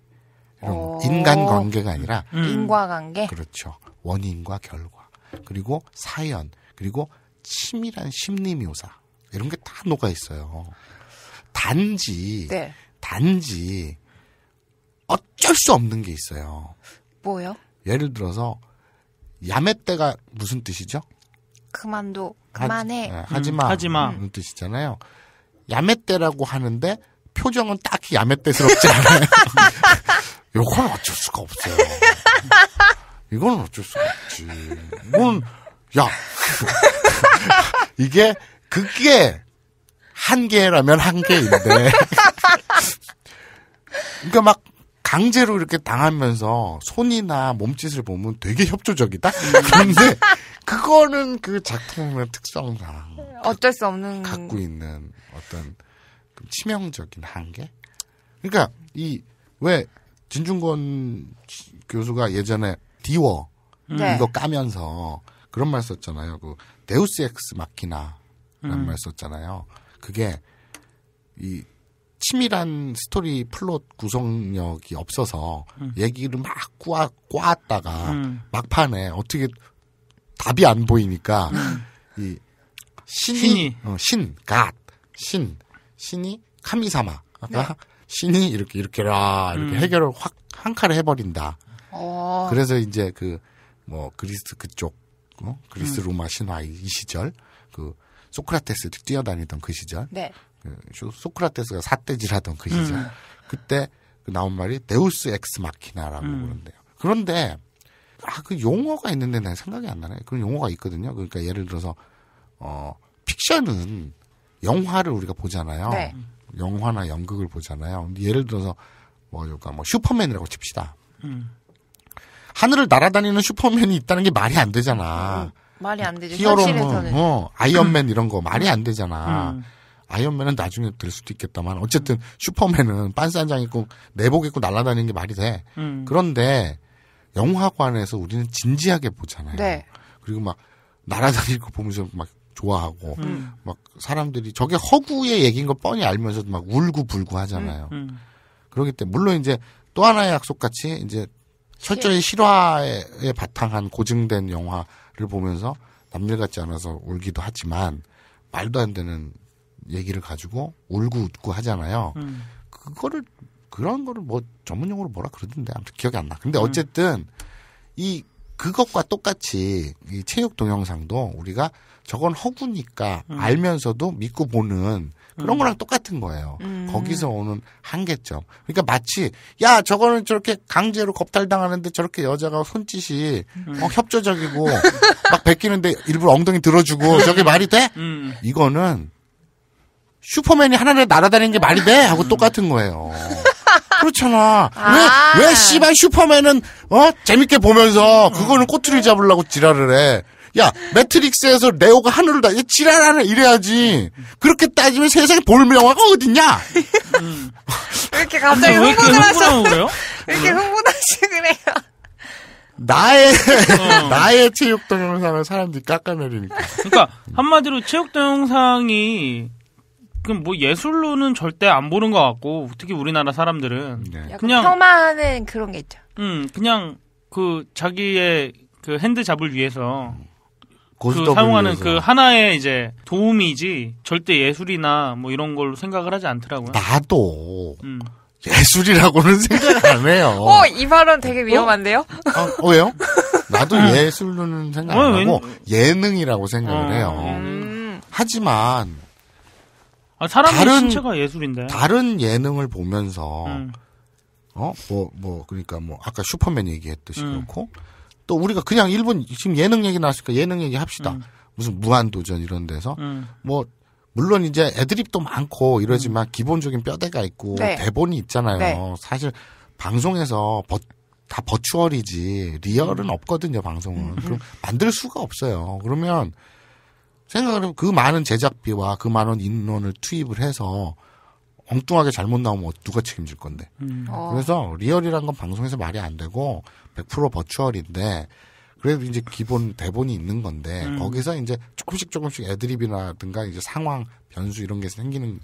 이 인간관계가 아니라 음. 인과관계 그렇죠 원인과 결과 그리고 사연 그리고 치밀한 심리묘사 이런 게 다 녹아 있어요 단지 네. 단지 어쩔 수 없는 게 있어요 뭐요? 예를 들어서 야매때가 무슨 뜻이죠? 그만둬, 그만해. 예, 하, 지 마. 음, 하지 마. 는 음, 뜻이잖아요. 야매때라고 하는데 표정은 딱히 야매때스럽지 않아요. 요건 <laughs> 어쩔 수가 없어요. 이건 어쩔 수가 없지. 이건 야 <laughs> 이게 그게 한 개라면 한 개인데. <laughs> 그러니까 막 강제로 이렇게 당하면서 손이나 몸짓을 보면 되게 협조적이다. 그런데 <laughs> 그거는 그 작품의 특성상 어쩔 수 없는 갖고 있는 어떤 그 치명적인 한계. 그러니까 이 왜 진중권 교수가 예전에 디워 네. 이거 까면서 그런 말 썼잖아요. 그 데우스 엑스 마키나라는 음. 말 썼잖아요. 그게 이 치밀한 스토리 플롯 구성력이 없어서 음. 얘기를 막 꼬아, 꼬았다가 음. 막판에 어떻게 답이 안 보이니까 음. 이 신이, 신이. 어, 신, 갓, 신, 신이 카미사마가 네. 신이 이렇게 이렇게라 이렇게 음. 해결을 확 한 칼에 해버린다. 어. 그래서 이제 그 뭐 그리스 그쪽 어? 그리스 음. 로마 신화 이 시절 그 소크라테스 뛰어다니던 그 시절 네. 그 소크라테스가 사대질하던 그 시절 음. 그때 그 나온 말이 데우스 엑스 마키나라고 음. 그러는데요. 그런데 아 그 용어가 있는데 난 생각이 안 나네. 그런 용어가 있거든요. 그러니까 예를 들어서 어 픽션은 영화를 우리가 보잖아요. 네. 영화나 연극을 보잖아요. 예를 들어서 뭐랄까 그러니까 뭐 슈퍼맨이라고 칩시다. 음. 하늘을 날아다니는 슈퍼맨이 있다는 게 말이 안 되잖아. 음, 말이 안 되죠. 히어로는 어, 아이언맨 <laughs> 이런 거 말이 안 되잖아. 음. 아이언맨은 나중에 될 수도 있겠다만 어쨌든 슈퍼맨은 빤스 한 장 입고 내복 입고 날아다니는 게 말이 돼. 음. 그런데 영화관에서 우리는 진지하게 보잖아요. 네. 그리고 막날아다니고 보면서 막 좋아하고 음. 막 사람들이 저게 허구의 얘기인 거 뻔히 알면서 도막 울고 불고 하잖아요. 음. 음. 그러기 때문에 물론 이제 또 하나의 약속같이 이제 철저히 실화에 바탕한 고증된 영화를 보면서 남들 같지 않아서 울기도 하지만 말도 안 되는 얘기를 가지고 울고 웃고 하잖아요. 음. 그거를 그런 거를 뭐 전문 용어로 뭐라 그러던데 아무튼 기억이 안 나. 근데 음. 어쨌든 이 그것과 똑같이 이 체육 동영상도 우리가 저건 허구니까 음. 알면서도 믿고 보는 그런 음. 거랑 똑같은 거예요. 음. 거기서 오는 한계점. 그러니까 마치 야 저거는 저렇게 강제로 겁탈당하는데 저렇게 여자가 손짓이 음. 어, 협조적이고 <laughs> 막 베끼는데 일부러 엉덩이 들어주고 저게 말이 돼? 음. 이거는 슈퍼맨이 하늘을 날아다니는 게 말이 돼? 하고 똑같은 거예요. 그렇잖아. 아. 왜, 왜 씨발 슈퍼맨은, 어? 재밌게 보면서, 그거는 꼬투리 잡으려고 지랄을 해. 야, 매트릭스에서 레오가 하늘을 다, 지랄하네, 이래야지. 그렇게 따지면 세상에 볼명화가 어딨냐? 음. 이렇게 갑자기 흥분을 하셔. 이렇게 음. 흥분하시 그래요. 나의 어. 나의 체육 동영상을 사람들이 깎아내리니까. 그러니까 한마디로 체육 동영상이 그럼 뭐 예술로는 절대 안 보는 것 같고 특히 우리나라 사람들은 네. 그냥 폄하는 그런 게 있죠. 음, 그냥 그 자기의 그 핸드 잡을 위해서 그 사용하는 위해서. 그 하나의 이제 도움이지 절대 예술이나 뭐 이런 걸로 생각을 하지 않더라고요. 나도 음. 예술이라고는 <laughs> 생각 안 해요. 어, 이 발언 되게 어? 위험한데요? 어? 어 왜요? 나도 음. 예술로는 생각 안 어, 하고 예능이라고 생각을 어. 해요. 음. 하지만 아, 사람 다른, 신체가 예술인데. 다른 예능을 보면서 음. 어? 뭐, 뭐, 그러니까 뭐, 아까 슈퍼맨 얘기했듯이 음. 그렇고, 또 우리가 그냥 일본, 지금 예능 얘기 나왔으니까 예능 얘기 합시다. 음. 무슨 무한도전 이런 데서, 음. 뭐, 물론 이제 애드립도 많고 이러지만 음. 기본적인 뼈대가 있고 네. 대본이 있잖아요. 네. 사실 방송에서 버, 다 버추얼이지 리얼은 음. 없거든요, 방송은. 음. 그럼 만들 수가 없어요. 그러면 생각을 하면 그 많은 제작비와 그 많은 인원을 투입을 해서 엉뚱하게 잘못 나오면 어, 누가 책임질 건데. 음. 어. 그래서 리얼이란 건 방송에서 말이 안 되고 100% 버추얼인데 그래도 이제 기본 대본이 있는 건데 음. 거기서 이제 조금씩 조금씩 애드립이라든가 이제 상황 변수 이런 게 생기는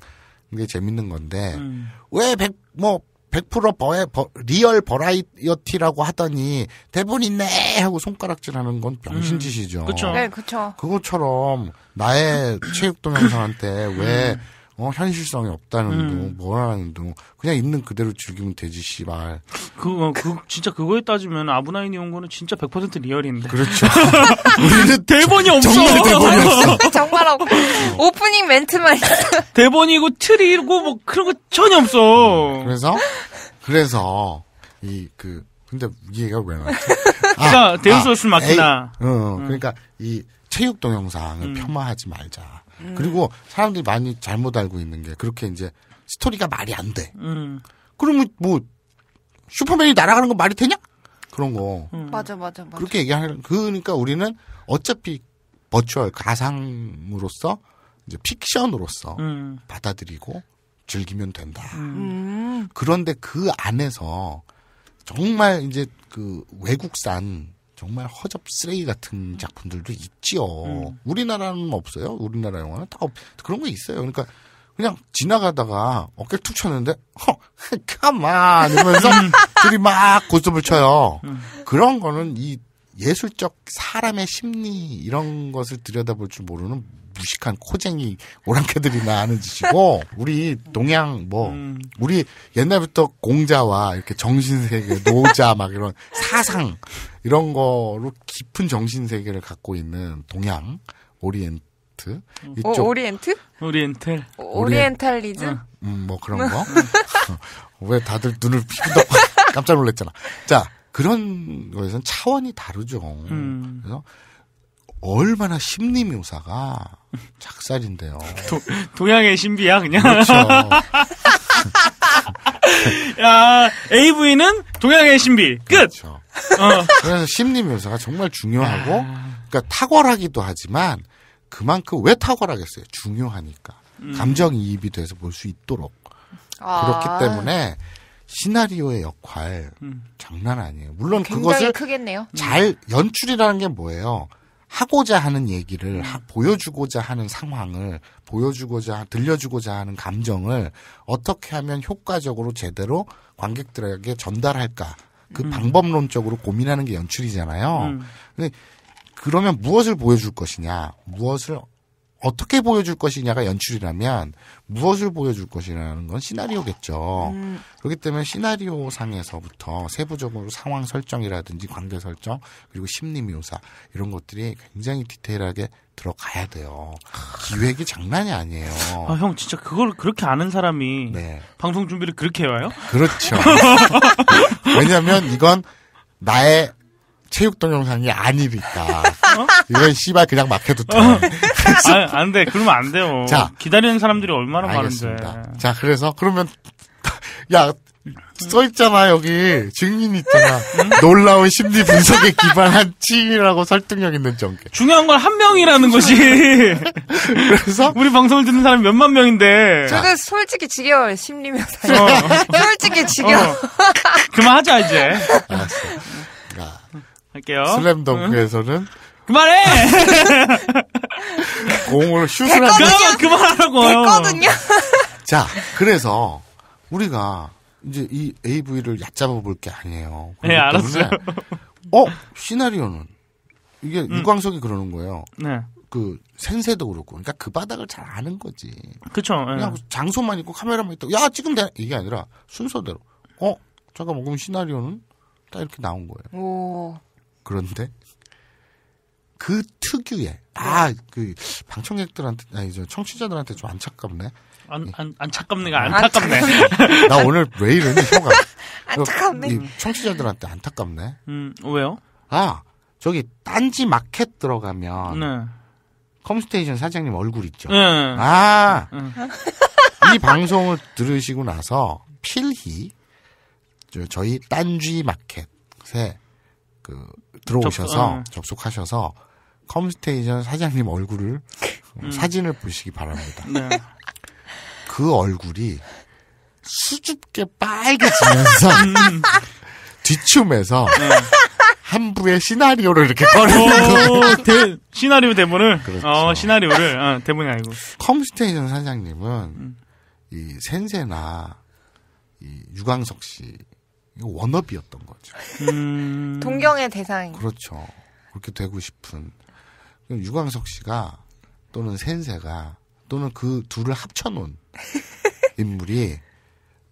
게 재밌는 건데 음. 왜백뭐 100% 버에, 버, 리얼 버라이어티라고 하더니 대본 있네 하고 손가락질하는 건 병신짓이죠. 음, 그렇죠. 네, 그렇죠. 그것처럼 나의 <clears throat> 체육 동영상한테 왜 음. 어 현실성이 없다는 음. 둥, 뭐라는 둥, 그냥 있는 그대로 즐기면 되지 씨발. 그, 어, 그 진짜 그거에 따지면 아브나인이 온 거는 진짜 100% 리얼인데. 그렇죠. <laughs> 우리는 대본이 없어. 정말 대본이 없어. <laughs> 정말 없고 오프닝 멘트만 있어. 대본이고 틀이고 뭐 그런 거 전혀 없어. 음, 그래서 그래서 이 그 근데 얘가 왜 나왔지? <laughs> 그러니까 데우소스 아, 마키나. 아, 어, 음. 그러니까 이 체육 동영상을 음. 폄하하지 말자. 음. 그리고 사람들이 많이 잘못 알고 있는 게 그렇게 이제 스토리가 말이 안 돼. 음. 그러면 뭐 슈퍼맨이 날아가는 건 말이 되냐? 그런 거. 음. 맞아, 맞아, 맞아. 그렇게 얘기하는 그러니까 우리는 어차피 버추얼 가상으로서 이제 픽션으로서 음. 받아들이고 즐기면 된다. 음. 그런데 그 안에서 정말 이제 그 외국산 정말 허접 쓰레기 같은 작품들도 있지요. 음. 우리나라는 없어요. 우리나라 영화는 다 없, 그런 게 있어요. 그러니까 그냥 지나가다가 어깨 툭 쳤는데 허 가만 이러면서 음. 둘이 막 고스톱을 쳐요. 음. 그런 거는 이 예술적 사람의 심리 이런 것을 들여다볼 줄 모르는 무식한 코쟁이 오랑캐들이나 하는 짓이고 우리 동양 뭐 음. 우리 옛날부터 공자와 이렇게 정신 세계 노자 막 이런 사상 이런 거로 깊은 정신 세계를 갖고 있는 동양 오리엔트 어, 이쪽 오, 오리엔트? 오리엔탈 오리엔탈리즘? 어. 음, 뭐 그런 거. <laughs> 왜 다들 눈을 피부덕 <laughs> 깜짝 놀랐잖아. 자, 그런 거에선 차원이 다르죠. 음. 그래서 얼마나 심리 묘사가 작살인데요. 도, 동양의 신비야 그냥. 그렇죠. <laughs> 야 AV는 동양의 신비 끝. 그렇죠. 어. 그래서 심리 묘사가 정말 중요하고, 그러니까 탁월하기도 하지만 그만큼 왜 탁월하겠어요? 중요하니까 음. 감정 이입이 돼서 볼 수 있도록 아. 그렇기 때문에 시나리오의 역할 음. 장난 아니에요. 물론 그것을 크겠네요. 잘 연출이라는 게 뭐예요? 하고자 하는 얘기를 하, 네. 보여주고자 하는 상황을 보여주고자 들려주고자 하는 감정을 어떻게 하면 효과적으로 제대로 관객들에게 전달할까 그 음. 방법론적으로 고민하는 게 연출이잖아요. 음. 근데 그러면 무엇을 보여줄 것이냐 무엇을 어떻게 보여줄 것이냐가 연출이라면 무엇을 보여줄 것이라는 건 시나리오겠죠. 음. 그렇기 때문에 시나리오 상에서부터 세부적으로 상황 설정이라든지 관계 설정 그리고 심리 묘사 이런 것들이 굉장히 디테일하게 들어가야 돼요. 기획이 장난이 아니에요. 아, 형 진짜 그걸 그렇게 아는 사람이 네. 방송 준비를 그렇게 해와요? 그렇죠. <laughs> 왜냐하면 이건 나의 체육 동영상이 아니니까. 어? 이건 씨발 그냥 막혀도 돼. 어. 아, 안 아, 돼. 그러면 안 돼요. 자, 기다리는 사람들이 얼마나 알겠습니다. 많은데. 자, 그래서 그러면 야, 써 있잖아 여기 증인 있잖아 응? 놀라운 심리 분석에 기반한 치밀하고 설득력 있는 전개 중요한 건 한 명이라는 것이 그래서 우리 방송을 듣는 사람이 몇만 명인데 저는 솔직히 지겨워요 심리면서 어. 솔직히 지겨워 어. 그만하자 이제 알았어. 할게요. 슬램덩크에서는 그만해! <laughs> 공을 슛을 하면 그만, 하라고 됐거든요? <laughs> 자, 그래서 우리가 이제 이 AV를 얕잡아 볼 게 아니에요. 네, 알았어요. 어? 시나리오는? 이게 음. 유광석이 그러는 거예요. 네. 그 센세도 그렇고, 그러니까 그 바닥을 잘 아는 거지. 그쵸. 예. 그냥 장소만 있고 카메라만 있다고, 야, 찍으면 돼! 이게 아니라 순서대로. 어? 잠깐만, 그럼 시나리오는? 딱 이렇게 나온 거예요. 오. 그런데 그 특유의 아 그 방청객들한테 아니 저 청취자들한테 좀 안타깝네. 안, 안, 안타깝네가 아, 안타깝네. 나 오늘 왜 이러니 혀가. <laughs> 그 안타깝네. 청취자들한테 안타깝네. 음 왜요? 아 저기 딴지 마켓 들어가면 네. 컴스테이션 사장님 얼굴 있죠. 네. 아이 네. 방송을 들으시고 나서 필히 저희 딴지 마켓에 그 들어오셔서 접속, 어. 하셔서 컴스테이션 사장님 얼굴을 <laughs> 음. 사진을 보시기 바랍니다. 네. 그 얼굴이 수줍게 빨개지면서 <laughs> 음. 뒤춤에서 네. 한 부의 시나리오를 이렇게 꺼내는 시나리오 대본을 그렇죠. 어, 시나리오를 어, 대본이 아니고 컴스테이션 사장님은 음. 이 센세나 이 유광석 씨 이거 원업이었던 거죠. 음... 동경의 대상. 그렇죠. 그렇게 되고 싶은. 유광석 씨가 또는 센세가 또는 그 둘을 합쳐놓은 <laughs> 인물이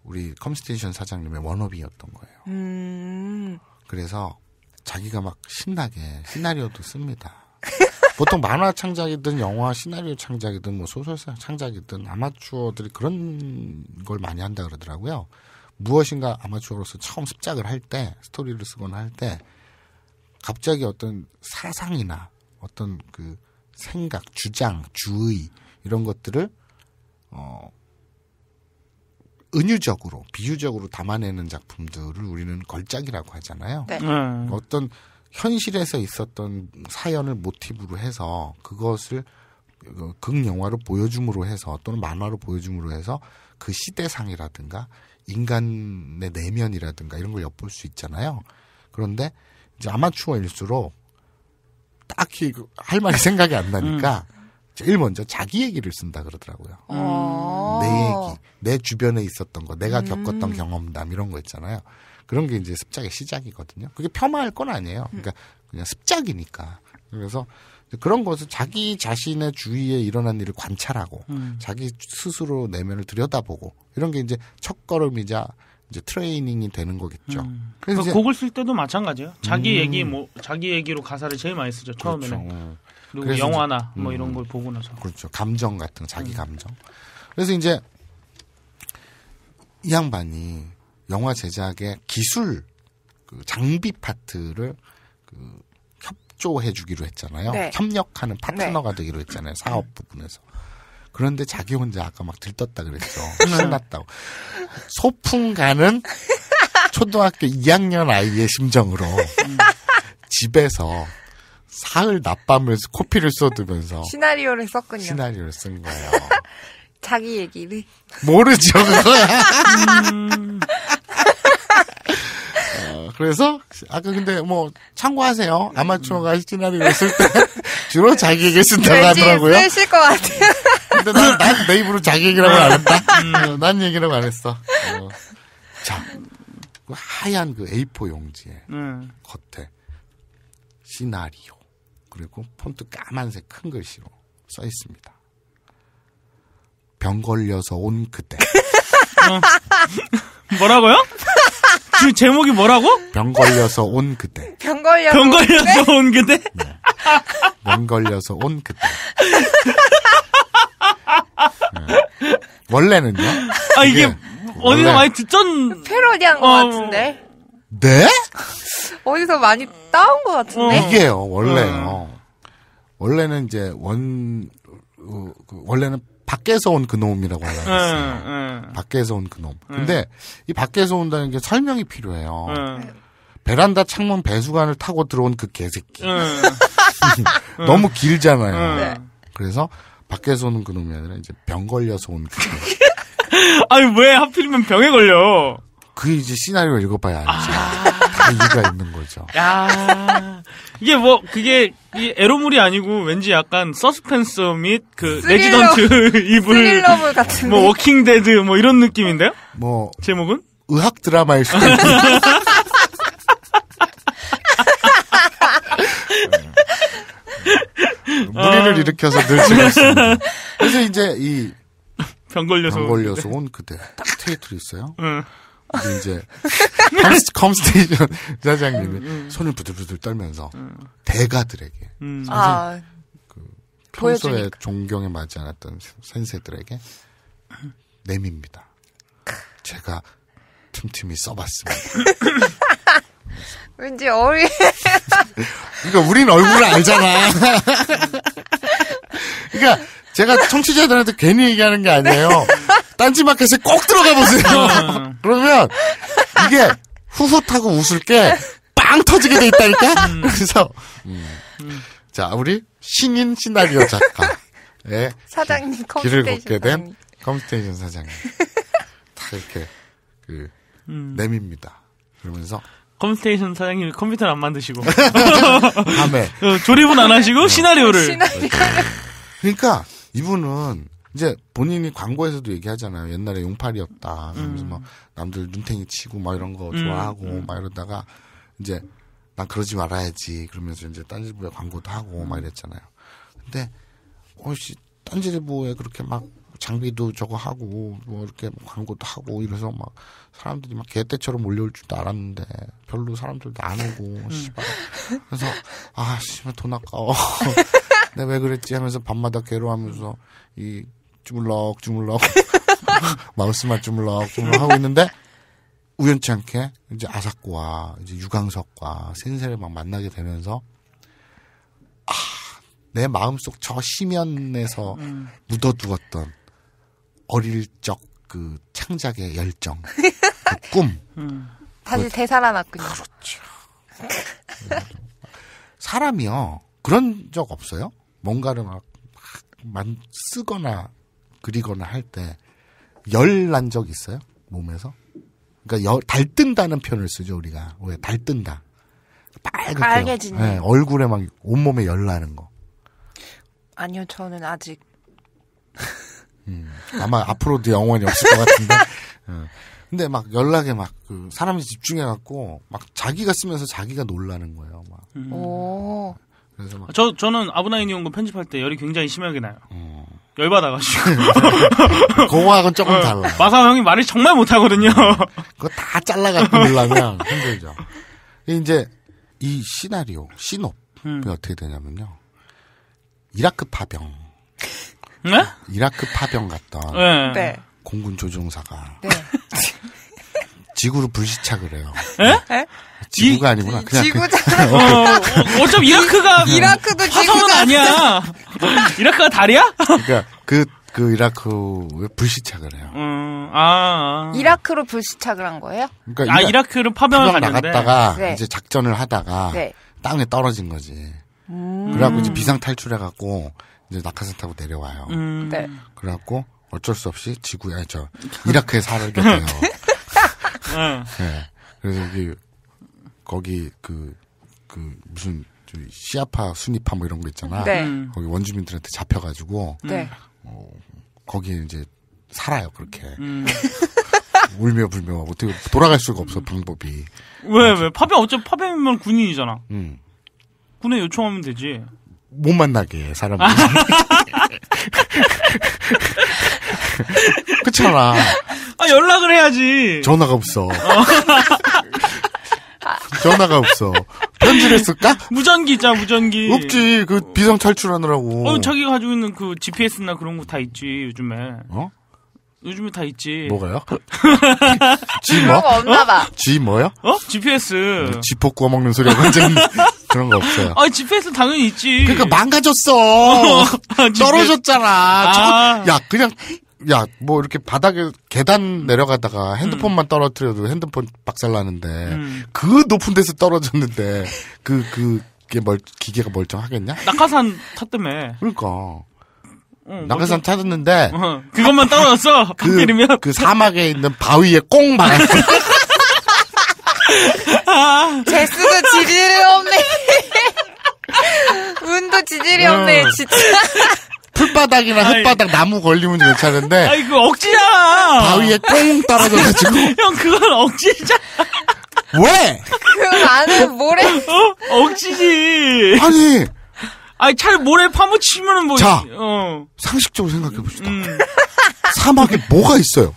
우리 컴스테이션 사장님의 원업이었던 거예요. 음... 그래서 자기가 막 신나게 시나리오도 씁니다. <laughs> 보통 만화 창작이든 영화 시나리오 창작이든 뭐 소설 창작이든 아마추어들이 그런 걸 많이 한다 그러더라고요. 무엇인가 아마추어로서 처음 습작을 할 때 스토리를 쓰거나 할 때 갑자기 어떤 사상이나 어떤 그 생각, 주장, 주의 이런 것들을 어 은유적으로 비유적으로 담아내는 작품들을 우리는 걸작이라고 하잖아요. 네. 음. 어떤 현실에서 있었던 사연을 모티브로 해서 그것을 극 영화로 보여줌으로 해서 또는 만화로 보여줌으로 해서 그 시대상이라든가 인간의 내면이라든가 이런 걸 엿볼 수 있잖아요. 그런데 이제 아마추어일수록 딱히 그 할 말이 <laughs> 생각이 안 나니까 음. 제일 먼저 자기 얘기를 쓴다 그러더라고요. 음. 어. 내 얘기, 내 주변에 있었던 거, 내가 겪었던 음. 경험담 이런 거 있잖아요. 그런 게 이제 습작의 시작이거든요. 그게 폄하할 건 아니에요. 그러니까 그냥 습작이니까. 그래서 그런 것을 자기 자신의 주위에 일어난 일을 관찰하고 음. 자기 스스로 내면을 들여다보고 이런 게 이제 첫 걸음이자 이제 트레이닝이 되는 거겠죠. 음. 그래서 그러니까 곡을 쓸 때도 마찬가지예요. 자기 음. 얘기 뭐 자기 얘기로 가사를 제일 많이 쓰죠 그렇죠. 처음에는. 그렇죠. 음. 그리고 영화나 뭐 음. 이런 걸 보고 나서. 그렇죠. 감정 같은 자기 음. 감정. 그래서 이제 이 양반이 영화 제작의 기술 그 장비 파트를 그 협조해 주기로 했잖아요. 네. 협력하는 파트너가 네. 되기로 했잖아요. 사업 부분에서. 그런데 자기 혼자 아까 막 들떴다 그랬죠. 신났다고. 네. 소풍 가는 초등학교 2학년 아이의 심정으로 집에서 사흘 낮밤을 코피를 쏟으면서 시나리오를 썼군요. 시나리오를 쓴 거예요. <laughs> 자기 얘기를 모르죠. 음. <laughs> 어, 그래서 아까 근데 뭐 참고하세요. 아마추어가 시나리오 쓸 때 <laughs> 주로 자기 에게 쓴다고 하더라고요. 쓰실 것 같아요. 근데 난, 난내 입으로 자기 얘기라고 안 했다. 음, 난 얘기라고 안 했어. 어. 자, 그 하얀 그 A4 용지에 음. 겉에 시나리오 그리고 폰트 까만색 큰 글씨로 써 있습니다. 병 걸려서 온 그때. 어. <laughs> 뭐라고요? 그 제목이 뭐라고? 병 걸려서 온 그때. 병 걸려서, 병 걸려서 온 그때? 온 그때? 네. 병 걸려서 온 그때. 네. 원래는요? 아 이게, 이게 어디서 많이 듣던 패러디한 것 어. 같은데. 네? 어디서 많이 따온 것 같은데. 어. 이게요 원래요. 음. 원래는 이제 원 어, 그 원래는 밖에서 온 그놈이라고 하잖아요. 음, 음. 밖에서 온 그놈. 근데 이 밖에서 온다는 게 설명이 필요해요. 베란다 창문 배수관을 타고 들어온 그 개새끼. <laughs> 너무 길잖아요. 네. 그래서 밖에서 오는 그놈이 아니라 이제 병 걸려서 온 그놈. <laughs> 아니 왜 하필이면 병에 걸려? 그 이제 시나리오 읽어봐야 알지. 아. 이유가 있는 거죠. 야 이게 뭐 그게 이 에로물이 아니고 왠지 약간 서스펜스 및 그 레지던트 <laughs> 이블 같은 뭐 워킹 데드 뭐 이런 느낌인데요? 뭐 제목은 의학 드라마일 수도 있고 <laughs> 무리를 아. 일으켜서 늘지가 있습니다. <laughs> 그래서 이제 이병 걸려서 병 걸려서 온 그대 딱 테이프로 있어요. 응. 이제 컴스테이션 <laughs> 사장님이 응. 손을 부들부들 떨면서 응. 대가들에게 음. 아, 그 평소에 보여주니까. 존경에 맞지 않았던 센세들에게 내밉니다. 제가 틈틈이 써봤습니다. <laughs> 왠지 어리. <laughs> 그러니까 우린 얼굴을 알잖아. 그러니까 제가 청취자들한테 괜히 얘기하는 게 아니에요. 딴지마켓에 꼭 들어가 보세요. 어. 그러면 이게 후훗하고 웃을 게 빵 터지게 돼 있다니까. 음. 그래서 음. 자 우리 신인 시나리오 작가. 예. 사장님 기, 길을 걷게 된 컴스테이션 사장님 다 이렇게 그 음. 내밉니다. 그러면서 컴퓨테이션 사장님 컴퓨터를 안 만드시고 <laughs> 밤에 어, 조립은 안 하시고 네. 시나리오를 시나리오. 그러니까 이분은 이제 본인이 광고에서도 얘기하잖아요. 옛날에 용팔이었다. 그래서 음. 막 뭐 남들 눈탱이 치고 막 이런 거 음, 좋아하고 음. 막 이러다가 이제 난 그러지 말아야지 그러면서 이제 딴지부에 광고도 하고 막 음. 이랬잖아요. 근데 어씨 딴지부에 그렇게 막 장비도 저거 하고 뭐 이렇게 광고도 뭐 하고 이래서 막 사람들이 막 개떼처럼 몰려올 줄도 알았는데 별로 사람들도 안 오고 음. 씨발 그래서 아 씨발 돈 아까워 <laughs> 내가 왜 그랬지 하면서 밤마다 괴로워하면서 이 주물럭 주물럭 <laughs> 마우스만 주물럭 주물럭 하고 있는데 우연치 않게 이제 아삭과 이제 유강석과 센세를 막 만나게 되면서 아, 내 마음속 저 심연에서 음. 묻어두었던 어릴 적 그 창작의 열정, 그 <laughs> 꿈. 음. 다시 그 되살아났군요. 그렇죠. <laughs> 사람이요. 그런 적 없어요? 뭔가를 막, 막 쓰거나 그리거나 할 때열난적 있어요? 몸에서? 그러니까 열, 달뜬다는 표현을 쓰죠, 우리가. 왜 달뜬다. 빨개지 네, 예, 얼굴에 막 온몸에 열 나는 거. 아니요, 저는 아직. 음, 아마 앞으로도 영원히 없을 것 같은데. <laughs> 어. 근데 막 연락에 막 그 사람이 집중해갖고 막 자기가 쓰면서 자기가 놀라는 거예요. 막. 음. 그래서 막저 저는 아브나인 이온 거 편집할 때 열이 굉장히 심하게 나요. 어. 열받아가지고. <laughs> 공화하고 조금 어. 달라. 마사 형이 말을 정말 못하거든요. <laughs> 그거 다 잘라갖고 놀라면 힘들죠. 이제 이 시나리오, 시놉이 음. 어떻게 되냐면요. 이라크 파병. 네? 이라크 파병 갔던 네. 네. 공군 조종사가 네. <laughs> 지구로 불시착을 해요. 에? 네? 네? 지구가 아니구나. 그냥 그 지구잖아. <laughs> 어, 쩜 이라크가 이라크도 화성은 아니야. <laughs> 이라크가 달이야? 그러니까 그 그 이라크에 불시착을 해요. 음, 아, 아, 이라크로 불시착을 한 거예요? 그러니까 아 이라크로 파병을 파병 나갔다가 네. 이제 작전을 하다가 네. 땅에 떨어진 거지. 음. 그래갖고 이제 비상 탈출해갖고 이제 낙하산 타고 내려와요. 음. 네. 그래갖고 어쩔 수 없이 지구에 저 이라크에 살게 돼요. 음. <laughs> 음. 네. 그래서 여기 거기 그그 그 무슨 시아파 순위파 뭐 이런 거 있잖아. 네. 거기 원주민들한테 잡혀가지고 네. 어, 거기에 이제 살아요 그렇게. 음. <laughs> 울며 불며 어떻게 돌아갈 수가 없어 방법이. 왜 왜 파병 어차피 파병이면 군인이잖아. 음. 군에 요청하면 되지. 못 만나게 해, 사람들. <laughs> 그렇잖아. 아 연락을 해야지. 전화가 없어. 전화가 없어. 편지를 쓸까? 무전기 있잖아, 무전기. 없지. 그 어. 비상 탈출하느라고. 어, 자기가 가지고 있는 그 GPS나 그런 거 다 있지, 요즘에. 어? 요즘에 다 있지. 뭐가요? 그 지 뭐? 없나 어? 봐. 지 뭐요? 어? GPS. 뭐, 지퍼 구워 먹는 소리가 완전 히 그런 거 없어요. 아, 집회에 당연히 있지. 그러니까 망가졌어. <laughs> 아, 떨어졌잖아. 아. 야, 그냥 야, 뭐 이렇게 바닥에 계단 내려가다가 핸드폰만 음. 떨어뜨려도 핸드폰 박살나는데 음. 그 높은 데서 떨어졌는데 그, 그 그게 멀 기계가 멀쩡하겠냐? 낙하산 탔다며. 그러니까. 응, 어, 낙하산 찾았는데 어, 그것만 떨어졌어. 그, 그 사막에 있는 바위에 꽁 박았어. <laughs> 아. 제스도 지질이 없네. <laughs> 운도 지질이 없네, 음. 진짜. 풀바닥이나 흙바닥 나무 걸리면 괜찮은데. 아이, 그 억지야! 바위에 꽁 떨어져가지고. <laughs> 형, 그건 억지잖아. 왜? 그건아는 모래. 어? 억지지. 아니. 아니, 차라리 모래 파묻히면은 뭐. 자. 어. 상식적으로 생각해봅시다. 음. 사막에 뭐가 있어요?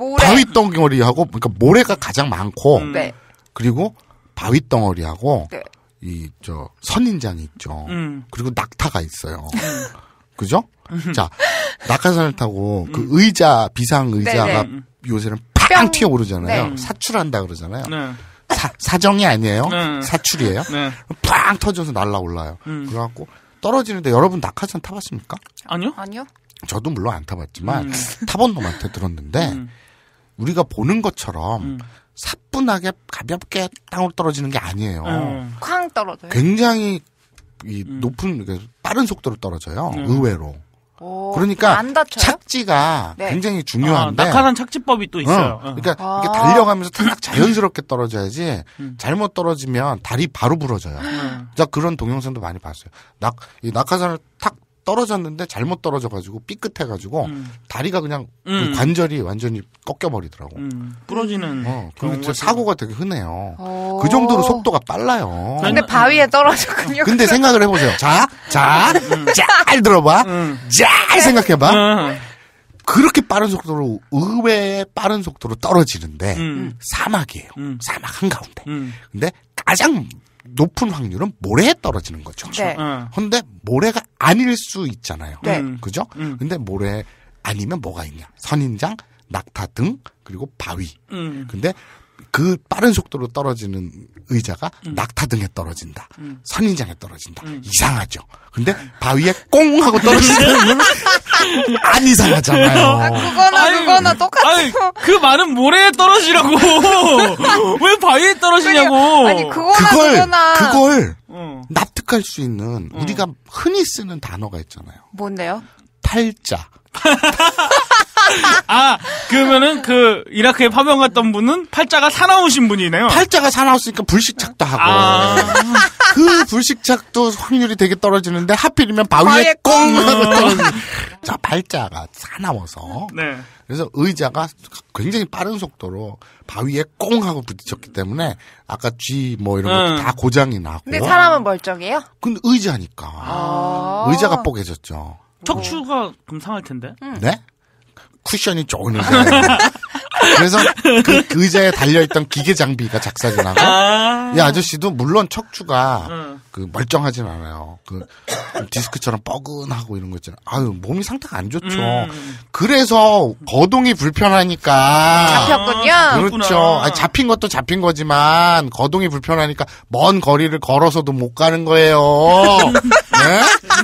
모래. 바위 덩어리하고 그러니까 모래가 가장 많고 음. 네. 그리고 바위 덩어리하고 네. 이저 선인장이 있죠. 음. 그리고 낙타가 있어요. 음. 그죠? 음. 자 낙하산을 타고 그 음. 의자 비상 의자가 네, 네. 요새는 팡 튀어 오르잖아요. 네. 사출한다 그러잖아요. 네. 사, 사정이 아니에요. 네. 사출이에요. 네. 팡 터져서 날라올라요. 음. 그래갖고 떨어지는데 여러분 낙하산 타봤습니까? 아니요. 아니요. 저도 물론 안 타봤지만 음. 타본 놈한테 들었는데 음. 우리가 보는 것처럼 음. 사뿐하게 가볍게 땅으로 떨어지는 게 아니에요. 음. 쾅 떨어져요. 굉장히 이 음. 높은 빠른 속도로 떨어져요. 음. 의외로. 오, 그러니까 착지가 네. 굉장히 아, 중요한데 아, 낙하산 착지법이 또 어, 있어요. 응. 어. 그러니까 아~ 이게 달려가면서 딱 자연스럽게 떨어져야지 음. 잘못 떨어지면 다리 바로 부러져요. 음. 자 그런 동영상도 많이 봤어요. 낙이 낙하산을 탁 떨어졌는데 잘못 떨어져가지고 삐끗해가지고 음. 다리가 그냥 음. 그 관절이 완전히 꺾여버리더라고. 음. 부러지는. 어, 그리고 사고가 되게 흔해요. 어. 그 정도로 속도가 빨라요. 근데 바위에 떨어졌군요. 근데 생각을 해보세요. 자, 자, 음. 잘 들어봐. 음. 잘 생각해봐. 음. 그렇게 빠른 속도로 의외의 빠른 속도로 떨어지는데 사막이에요. 사막 한가운데. 근데 가장 높은 확률은 모래에 떨어지는 거죠. 네. 그런데 그렇죠. 어. 모래가 아닐 수 있잖아요. 네. 음. 그죠? 음. 근데 모래 아니면 뭐가 있냐? 선인장, 낙타 등 그리고 바위. 음. 근데 그 빠른 속도로 떨어지는 의자가 음. 낙타 등에 떨어진다. 음. 선인장에 떨어진다. 음. 이상하죠. 근데 아. 바위에 꽁 하고 떨어지는 <laughs> 안 이상하잖아요. 아, 그거나 아니, 그거나 똑같아요. 그 많은 모래에 떨어지라고. <laughs> 왜 바위에 그러니까 떨어지냐고. 아니 그거나 그걸, 그거나. 그걸 어. 납득할 수 있는 음. 우리가 흔히 쓰는 단어가 있잖아요. 뭔데요? 팔자. <laughs> 아, 그러면은 그 이라크에 파병 갔던 분은 팔자가 사나우신 분이네요. 팔자가 사나웠으니까 불식착도 하고. 아... <laughs> 그 불식착도 확률이 되게 떨어지는데 하필이면 바위에 꽁! 음. 자, 팔자가 사나워서. 네. 그래서 의자가 굉장히 빠른 속도로 바위에 꽁 하고 부딪혔기 때문에 아까 쥐 뭐 이런 것도 음. 다 고장이 나고. 근데 사람은 멀쩡해요? 근데 의자니까. 아~ 의자가 뽀개졌죠. 척추가 어. 그럼 상할 텐데? 응. 음. 네? 쿠션이 조금 의자. 그래서 그, 의자에 달려있던 기계 장비가 작사이하고 아~ 이 아저씨도 물론 척추가 응. 그 멀쩡하진 않아요. 그 디스크처럼 뻐근하고 이런 거 있잖아요. 아유 몸이 상태가 안 좋죠. 음. 그래서 거동이 불편하니까 잡혔군요. 그렇죠. 아니, 잡힌 것도 잡힌 거지만 거동이 불편하니까 먼 거리를 걸어서도 못 가는 거예요. <laughs> 네?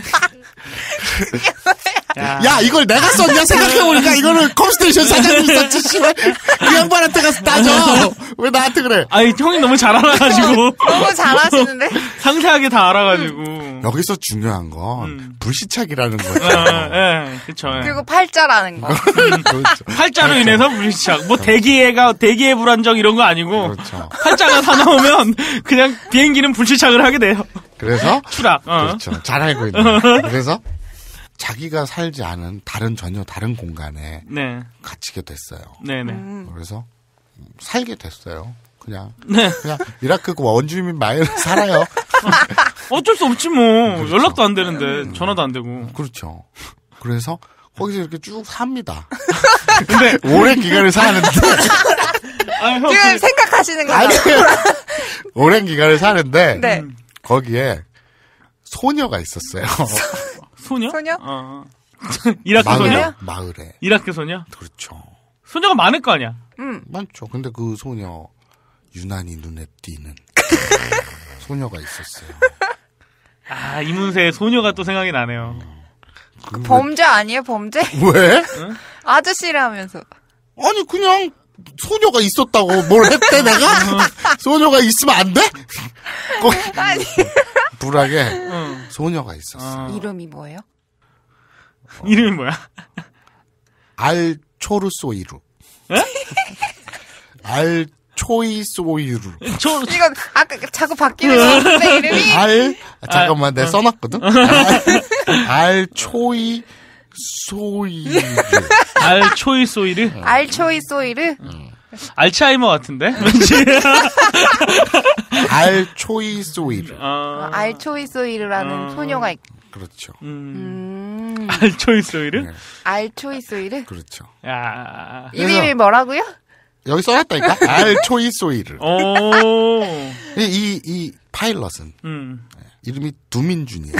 야. 야, 이걸 내가 썼냐 <laughs> 생각해보니까 이거는 컴스테이션 사장님이 썼지 씨발 그 양반한테 가서 따져 왜 나한테 그래 아니 형이 너무 잘 알아가지고 <laughs> 너무 잘아시는데 <laughs> 상세하게 다 알아가지고 음. 여기서 중요한 건 음. 불시착이라는 어, 거죠 어, 예, 그쵸 예. 그리고 팔자라는 거 그렇죠. 팔자로 인해서 불시착 뭐 어. 대기해가 대기해 불안정 이런 거 아니고 그렇죠. 팔자가 다 나오면 그냥 비행기는 불시착을 하게 돼요 그래서 추락 어. 그렇죠 잘 알고 있네 그래서 자기가 살지 않은 다른 전혀 다른 공간에 네. 갇히게 됐어요. 네네. 네. 음. 그래서 살게 됐어요. 그냥 네. 그냥 이라크 그 원주민 마을을 <laughs> 살아요. 어쩔 수 없지 뭐 그렇죠. 연락도 안 되는데 음. 전화도 안 되고 그렇죠. 그래서 거기서 이렇게 쭉 삽니다. <laughs> 근데 <laughs> 오랜 기간을 사는데 아니, 형, 지금 그 생각하시는 거예요. 오랜 기간을 사는데 네. 음. 거기에 소녀가 있었어요. 소녀? 소녀? 어. 어. <laughs> 이라크 마을 소녀? 마을에. 이라크 소녀? 그렇죠. 소녀가 많을 거 아니야? 응. 많죠. 근데 그 소녀, 유난히 눈에 띄는 <laughs> 소녀가 있었어요. 아, 이문세의 소녀가 또 생각이 나네요. 음. 그, 그 범죄 아니에요, 범죄? <laughs> 왜? 아저씨라면서. 아니, 그냥 소녀가 있었다고 뭘 했대, 내가? 음. 소녀가 있으면 안 돼? 아니. 불악에 응. 소녀가 있었어. 요 어. 이름이 뭐예요? 어, <laughs> 이름이 뭐야? 알초르소이루. 알 초이소이루. 초... 이거 아까 자꾸 바뀌는 건 이름이. 알 잠깐만 내가 어. 써놨거든. 어. <laughs> 알, 알 초이 소이르. 알 초이 소이르. 알 초이 소이르. 음. 알츠하이머 같은데? <laughs> 왠지. <laughs> 알초이소일. 아... 아 알초이소이이라는 아... 소녀가 있... 그렇죠. 음... 음... 알초이소이은 네. 알초이소이은 그렇죠. 야... 이름이 뭐라고요? 여기 써놨다니까? <laughs> 알초이소이을 오. 이, 이, 파일럿은. 음. 네, 이름이 두민준이에요.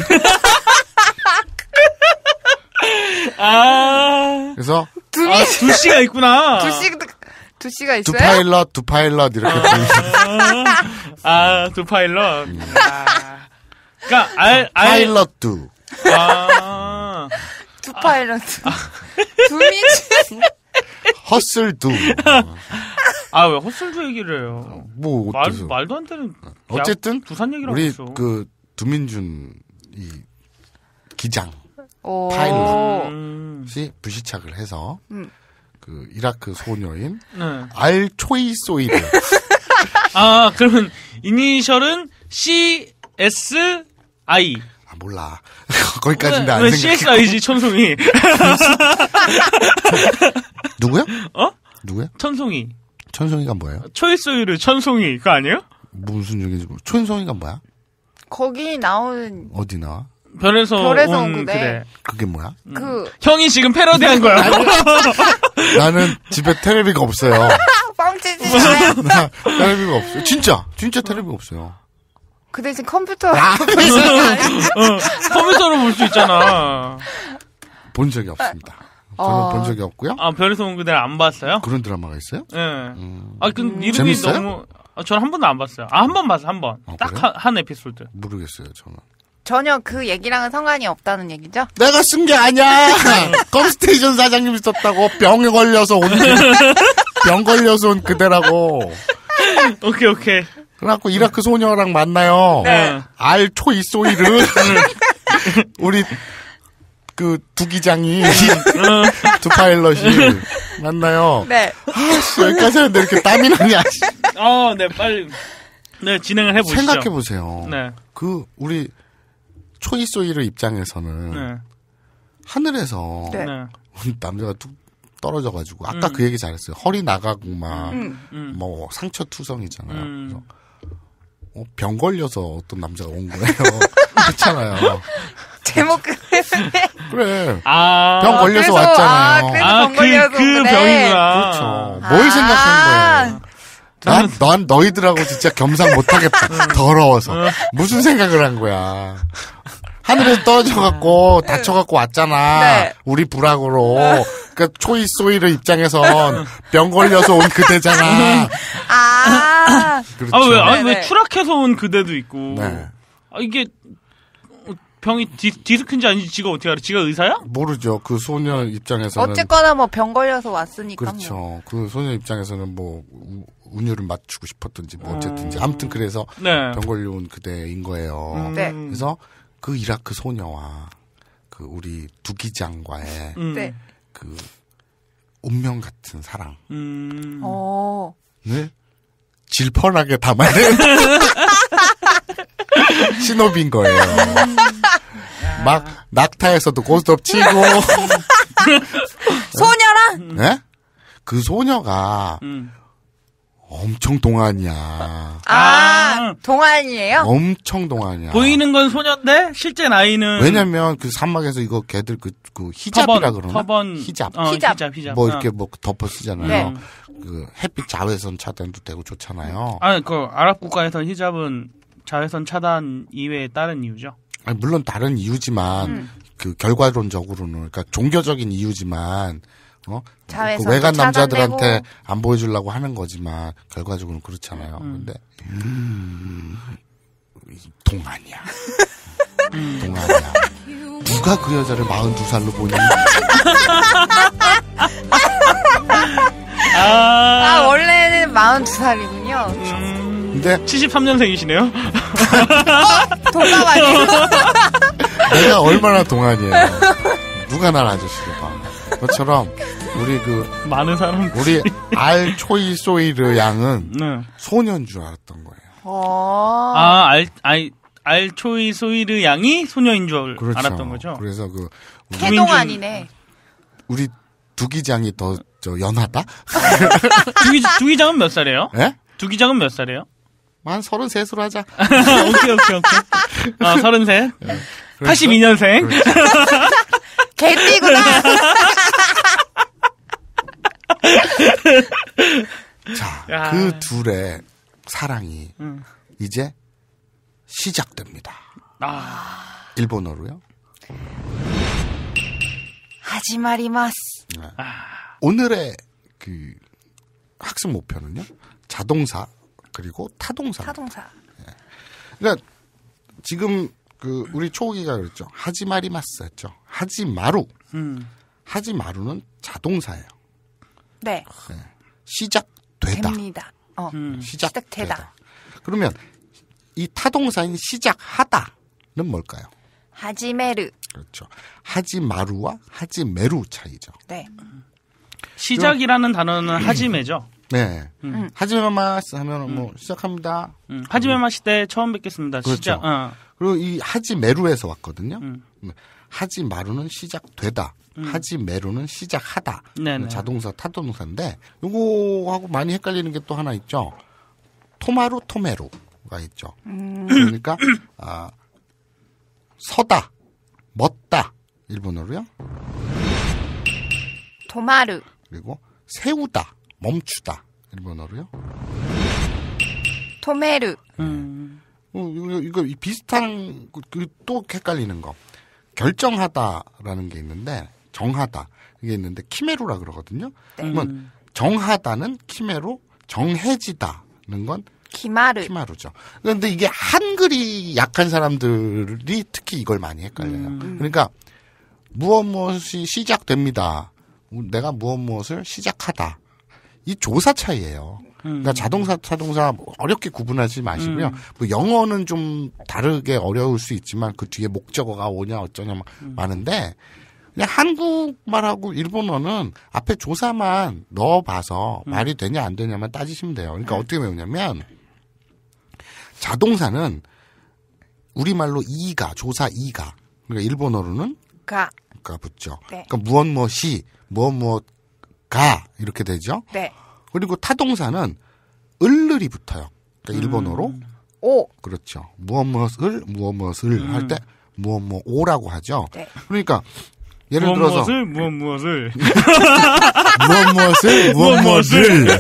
아. 그래서. 두민... 아, 두 씨가 있구나. 두 씨, 두 씨가 있어요? 두 파일럿, 두 파일럿 이렇게 아. 아, 두 파일럿. 아. 그러니까 알, 알 파일럿 두. 아. 두 파일럿. 아. 두미치. 헛슬 두. 아, 왜 헛슬 두 얘기를 해요? 뭐 어때서. 말도 안 되는 어쨌든 두산 얘기를 우리 하죠. 그 두민준 이 기장 파일럿이 음. 시착을 해서 음. 그 이라크 소녀인 네. 알 초이소이드. <laughs> 아 그러면 이니셜은 C S I. 아 몰라. <laughs> 거기까지는 안 생각. C S I지 천송이. <laughs> 누구야? 어? 누구야? 천송이. 천송이가 뭐예요? 초이소이드 천송이 그거 아니에요? 무슨 얘기인지 모르. 천송이가 뭐야? 거기 나오는 어디 나와? 별에서, 별에서 온, 온 그대. 그대. 그게 뭐야? 그 음. 형이 지금 패러디한 거야. <laughs> 나는 집에 테레비가 없어요. <laughs> 뻥치지 <laughs> 테레비가 없어요. 진짜 진짜 테레비가 없어요. 그 대신 컴퓨터. 아, 어, 컴퓨터로 볼 수 있잖아. 본 적이 없습니다. 아, 어. 저는 어... 본 적이 없고요. 아 별에서 온 그대를 안 봤어요? 그런 드라마가 있어요? 예. 네. 음... 아 근데 그 이름이 재밌어요? 너무. 아, 저는 한 번도 안 봤어요. 아한 번 봤어 요한 번. 아, 딱한 한 에피소드. 모르겠어요 저는. 전혀 그 얘기랑은 상관이 없다는 얘기죠? 내가 쓴 게 아니야. 컴스테이션 <laughs> 사장님이 썼다고 병에 걸려서 온병 <laughs> 걸려서 온 그대라고. 오케이 오케이. 그래갖고 이라크 소녀랑 만나요. 네. 알 초이소이를 음. 우리 그 두기장이 음. <laughs> 두 파일럿이 음. 만나요. 네. 아씨 여기까지 하는데 이렇게 땀이 나냐. 어, 네 빨리 네 진행을 해보시죠. 생각해 보세요. 네. 그 우리 초이소이를 입장에서는 네. 하늘에서 네. 네. <laughs> 남자가 뚝 떨어져가지고 아까 음. 그 얘기 잘했어요. 허리 나가고 막뭐 음. 음. 뭐 상처 투성이잖아요. 음. 그래서 어, 병 걸려서 어떤 남자가 온 거예요. <laughs> 그렇잖아요. 제목 그래. 아~ 병 걸려서 그래서, 아, 왔잖아요. 아, 그래서 아, 병 그, 걸려서 그, 그래. 병이구 그렇죠. 뭘 아~ 생각한 거야 난, 난 너희들하고 진짜 겸상 못하겠다. 음. 더러워서. 음. 무슨 생각을 한 거야. 하늘에서 아. 떨어져갖고 음. 다쳐갖고 왔잖아. 네. 우리 불악으로. 음. 그러니까 초이 소이를 입장에선 병 걸려서 온 그대잖아. <laughs> 아. 그렇죠. 아, 왜, 아왜 네, 네. 추락해서 온 그대도 있고. 네. 아, 이게 병이 디, 디스크인지 아닌지 지가 어떻게 알아? 지가 의사야? 모르죠. 그 소녀 입장에서는 어쨌거나 뭐 병 걸려서 왔으니까 뭐. 그렇죠. 뭐. 그 소녀 입장에서는 뭐 운율을 맞추고 싶었든지 뭐 음. 어쨌든지 아무튼 그래서 네. 병 걸려온 그대인 거예요. 음. 네. 그래서 그 이라크 소녀와 그 우리 두기장과의 음. 네. 그 운명 같은 사랑. 음. 어. 네. 질펀하게 담아낸 <laughs> 신호인 거예요. 막 낙타에서도 고스톱 치고 소녀랑 네? 그 소녀가 음. 엄청 동안이야. 아, 아, 동안이에요? 엄청 동안이야. 보이는 건 소년데 실제 나이는 왜냐면 그 사막에서 이거 걔들 그, 그 히잡이라 그러나? 터번 히잡. 어, 히잡. 히잡. 히잡. 뭐 어. 이렇게 뭐 덮어 쓰잖아요. 네. 그 햇빛 자외선 차단도 되고 좋잖아요. 아니 그 아랍 국가에서 히잡은 자외선 차단 이외에 다른 이유죠. 아니, 물론 다른 이유지만 음. 그 결과론적으로는 그러니까 종교적인 이유지만 어? 그 외간 남자들한테 안 보여주려고 하는 거지만 결과적으로는 그렇잖아요. 음. 근데 음, 동안이야. 음. 동안이야. 누가 그 여자를 42살로 보니? 아, 아 원래는 42살이군요. 음... 근데 73년생이시네요. 어, 동갑 아니에요? 내가 얼마나 동안이에요. 누가 날 아저씨로 봐. 그처럼 우리 그 많은 사람 우리 알 초이 소이르 양은 <laughs> 네. 소년 줄 알았던 거예요. 아, 아 알, 알, 초이 소이르 양이 소녀인 줄 그렇죠. 알았던 거죠. 그래서 그 해동안이네. 우리 두기장이 더 저 연하다? <laughs> 두기 두기장은 몇 살이에요? 예? 네? 두기장은 몇 살이에요? 만3 3으로 하자. <laughs> 오케이 오케이 오케이. 아 서른 셋. 82년생. 개띠구나. <laughs> 자, 야. 그 둘의 사랑이 응. 이제 시작됩니다. 아. 일본어로요? 하지마리마스. 네. 아. 오늘의 그 학습 목표는요. 자동사 그리고 타동사. 타동사. 예. 네. 그러니까 지금 그 우리 초기가 그랬죠. 하지 마리마스 했죠. 하지 마루. 음. 하지 마루는 자동사예요. 네. 네. 시작되다. 됩니다. 어. 음. 네, 시작되다. 그러면 이 타동사인 시작하다는 뭘까요? 하지메르. 그렇죠. 하지마루와 하지메루 차이죠. 네. 시작이라는 단어는 음. 하지메죠. 네. 음. 하지메마스 하면 뭐 음. 시작합니다. 음. 하지메마시 때 처음 뵙겠습니다. 그렇죠. 시작. 어. 그리고 이 하지 메루에서 왔거든요. 음. 음. 하지 마루는 시작되다. 음. 하지 메루는 시작하다. 네네. 자동사 타동사인데 요거하고 많이 헷갈리는 게 또 하나 있죠. 토마루 토메루가 있죠. 음. 그러니까 아 서다, 멋다 일본어로요. 토마루 그리고 세우다, 멈추다 일본어로요. 토메루. 음. 어, 이거, 이거 비슷한 그또 그 헷갈리는 거 결정하다라는 게 있는데 정하다 이게 있는데 키메로라 그러거든요. 네. 그러면 음. 정하다는 키메로 정해지다는 건 기마루. 키마루죠. 그런데 이게 한글이 약한 사람들이 특히 이걸 많이 헷갈려요. 음. 그러니까 무엇 무엇이 시작됩니다. 내가 무엇 무엇을 시작하다. 이 조사 차이예요. 그러니까 자동차 음. 자동차 뭐 어렵게 구분하지 마시고요. 음. 뭐 영어는 좀 다르게 어려울 수 있지만 그 뒤에 목적어가 오냐 어쩌냐 음. 많은데 그냥 한국말하고 일본어는 앞에 조사만 넣어봐서 말이 되냐 안 되냐만 따지시면 돼요. 그러니까 네. 어떻게 배우냐면 자동사는 우리말로 이가 조사 이가 그러니까 일본어로는 가. 가 붙죠. 네. 그러니까 무엇 무엇이 무엇 뭐 무엇 가 이렇게 되죠. 네. 그리고 타동사는 을늘이 붙어요. 그러니까 음. 일본어로 오. 그렇죠. 무엇무엇을 무엇무엇을 음. 할때 무엇무오라고 하죠. 네. 그러니까 예를 무엇 들어서 무엇무엇을 무엇무엇을 <laughs> 무엇무엇을 무엇무엇을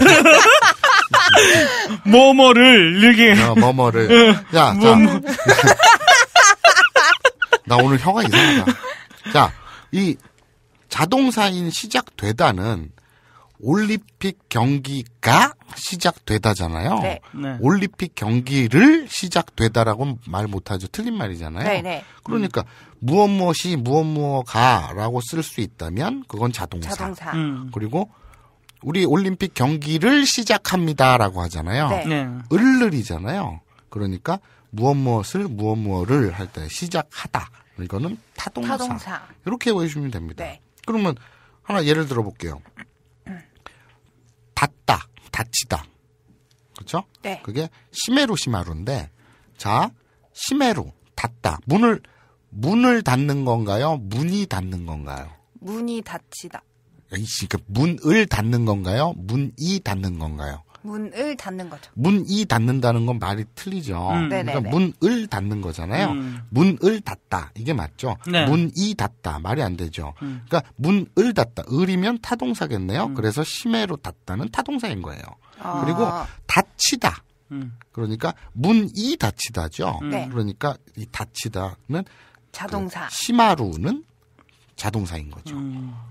<laughs> 뭐뭐를 이렇게 어, 뭐뭐를 어, 야, 자. <laughs> 나 오늘 혀가 이상하다. 자, 이 자동사인 시작되다는 올림픽 경기가 시작되다잖아요. 네. 네. 올림픽 경기를 시작되다라고 말 못하죠. 틀린 말이잖아요. 네, 네. 그러니까 음. 무엇 무엇이 무엇 무엇가라고 쓸 수 있다면 그건 자동차 자동사. 음. 그리고 우리 올림픽 경기를 시작합니다라고 하잖아요. 네. 네. 을을이잖아요. 그러니까 무엇 무엇을 무엇 무엇을 할 때 시작하다. 이거는 타동사. 타동사. 이렇게 외우시면 됩니다. 그러면 하나 예를 들어 볼게요. 닫다 닫히다. 그렇죠? 네. 그게 시메루 시마루인데 자, 시메루 닫다. 문을 문을 닫는 건가요? 문이 닫는 건가요? 문이 닫히다. 그러니 문을 닫는 건가요? 문이 닫는 건가요? 문을 닫는 거죠. 문이 닫는다는 건 말이 틀리죠. 음. 네, 네, 그러니까 네. 문을 닫는 거잖아요. 음. 문을 닫다 이게 맞죠. 네. 문이 닫다 말이 안 되죠. 음. 그러니까 문을 닫다 을이면 타동사겠네요. 음. 그래서 심해로 닫다는 타동사인 거예요. 아. 그리고 닫히다. 음. 그러니까 문이 닫히다죠. 음. 그러니까 이 닫히다는 자동사. 그 심하루는 자동사인 거죠.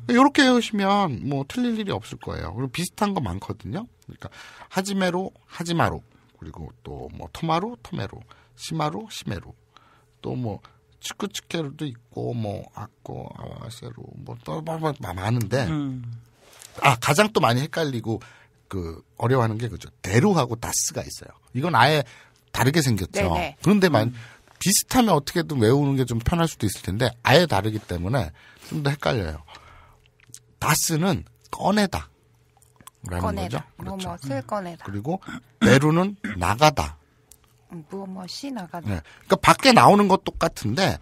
이렇게 해오시면 뭐 틀릴 일이 없을 거예요. 그리고 비슷한 거 많거든요. 그러니까 하지메로 하지마로 그리고 또 뭐 토마로 토메로 시마로 시메로 또뭐치크치케로도 있고 뭐 아꼬 아와세로 뭐또 뭐, 뭐, 뭐 많은데 음. 아 가장 또 많이 헷갈리고 그 어려워하는 게 그죠 대루하고 다스가 있어요. 이건 아예 다르게 생겼죠. 네네. 그런데 만 음. 비슷하면 어떻게든 외우는 게 좀 편할 수도 있을 텐데 아예 다르기 때문에 좀 더 헷갈려요. 다스는 꺼내다. 꺼내다. 거죠. 뭐 뭐 그렇죠. 무엇 꺼내다. 그리고 배루는 나가다. 무엇이 음, 뭐 나가다. 네. 그러니까 밖에 나오는 것 똑같은데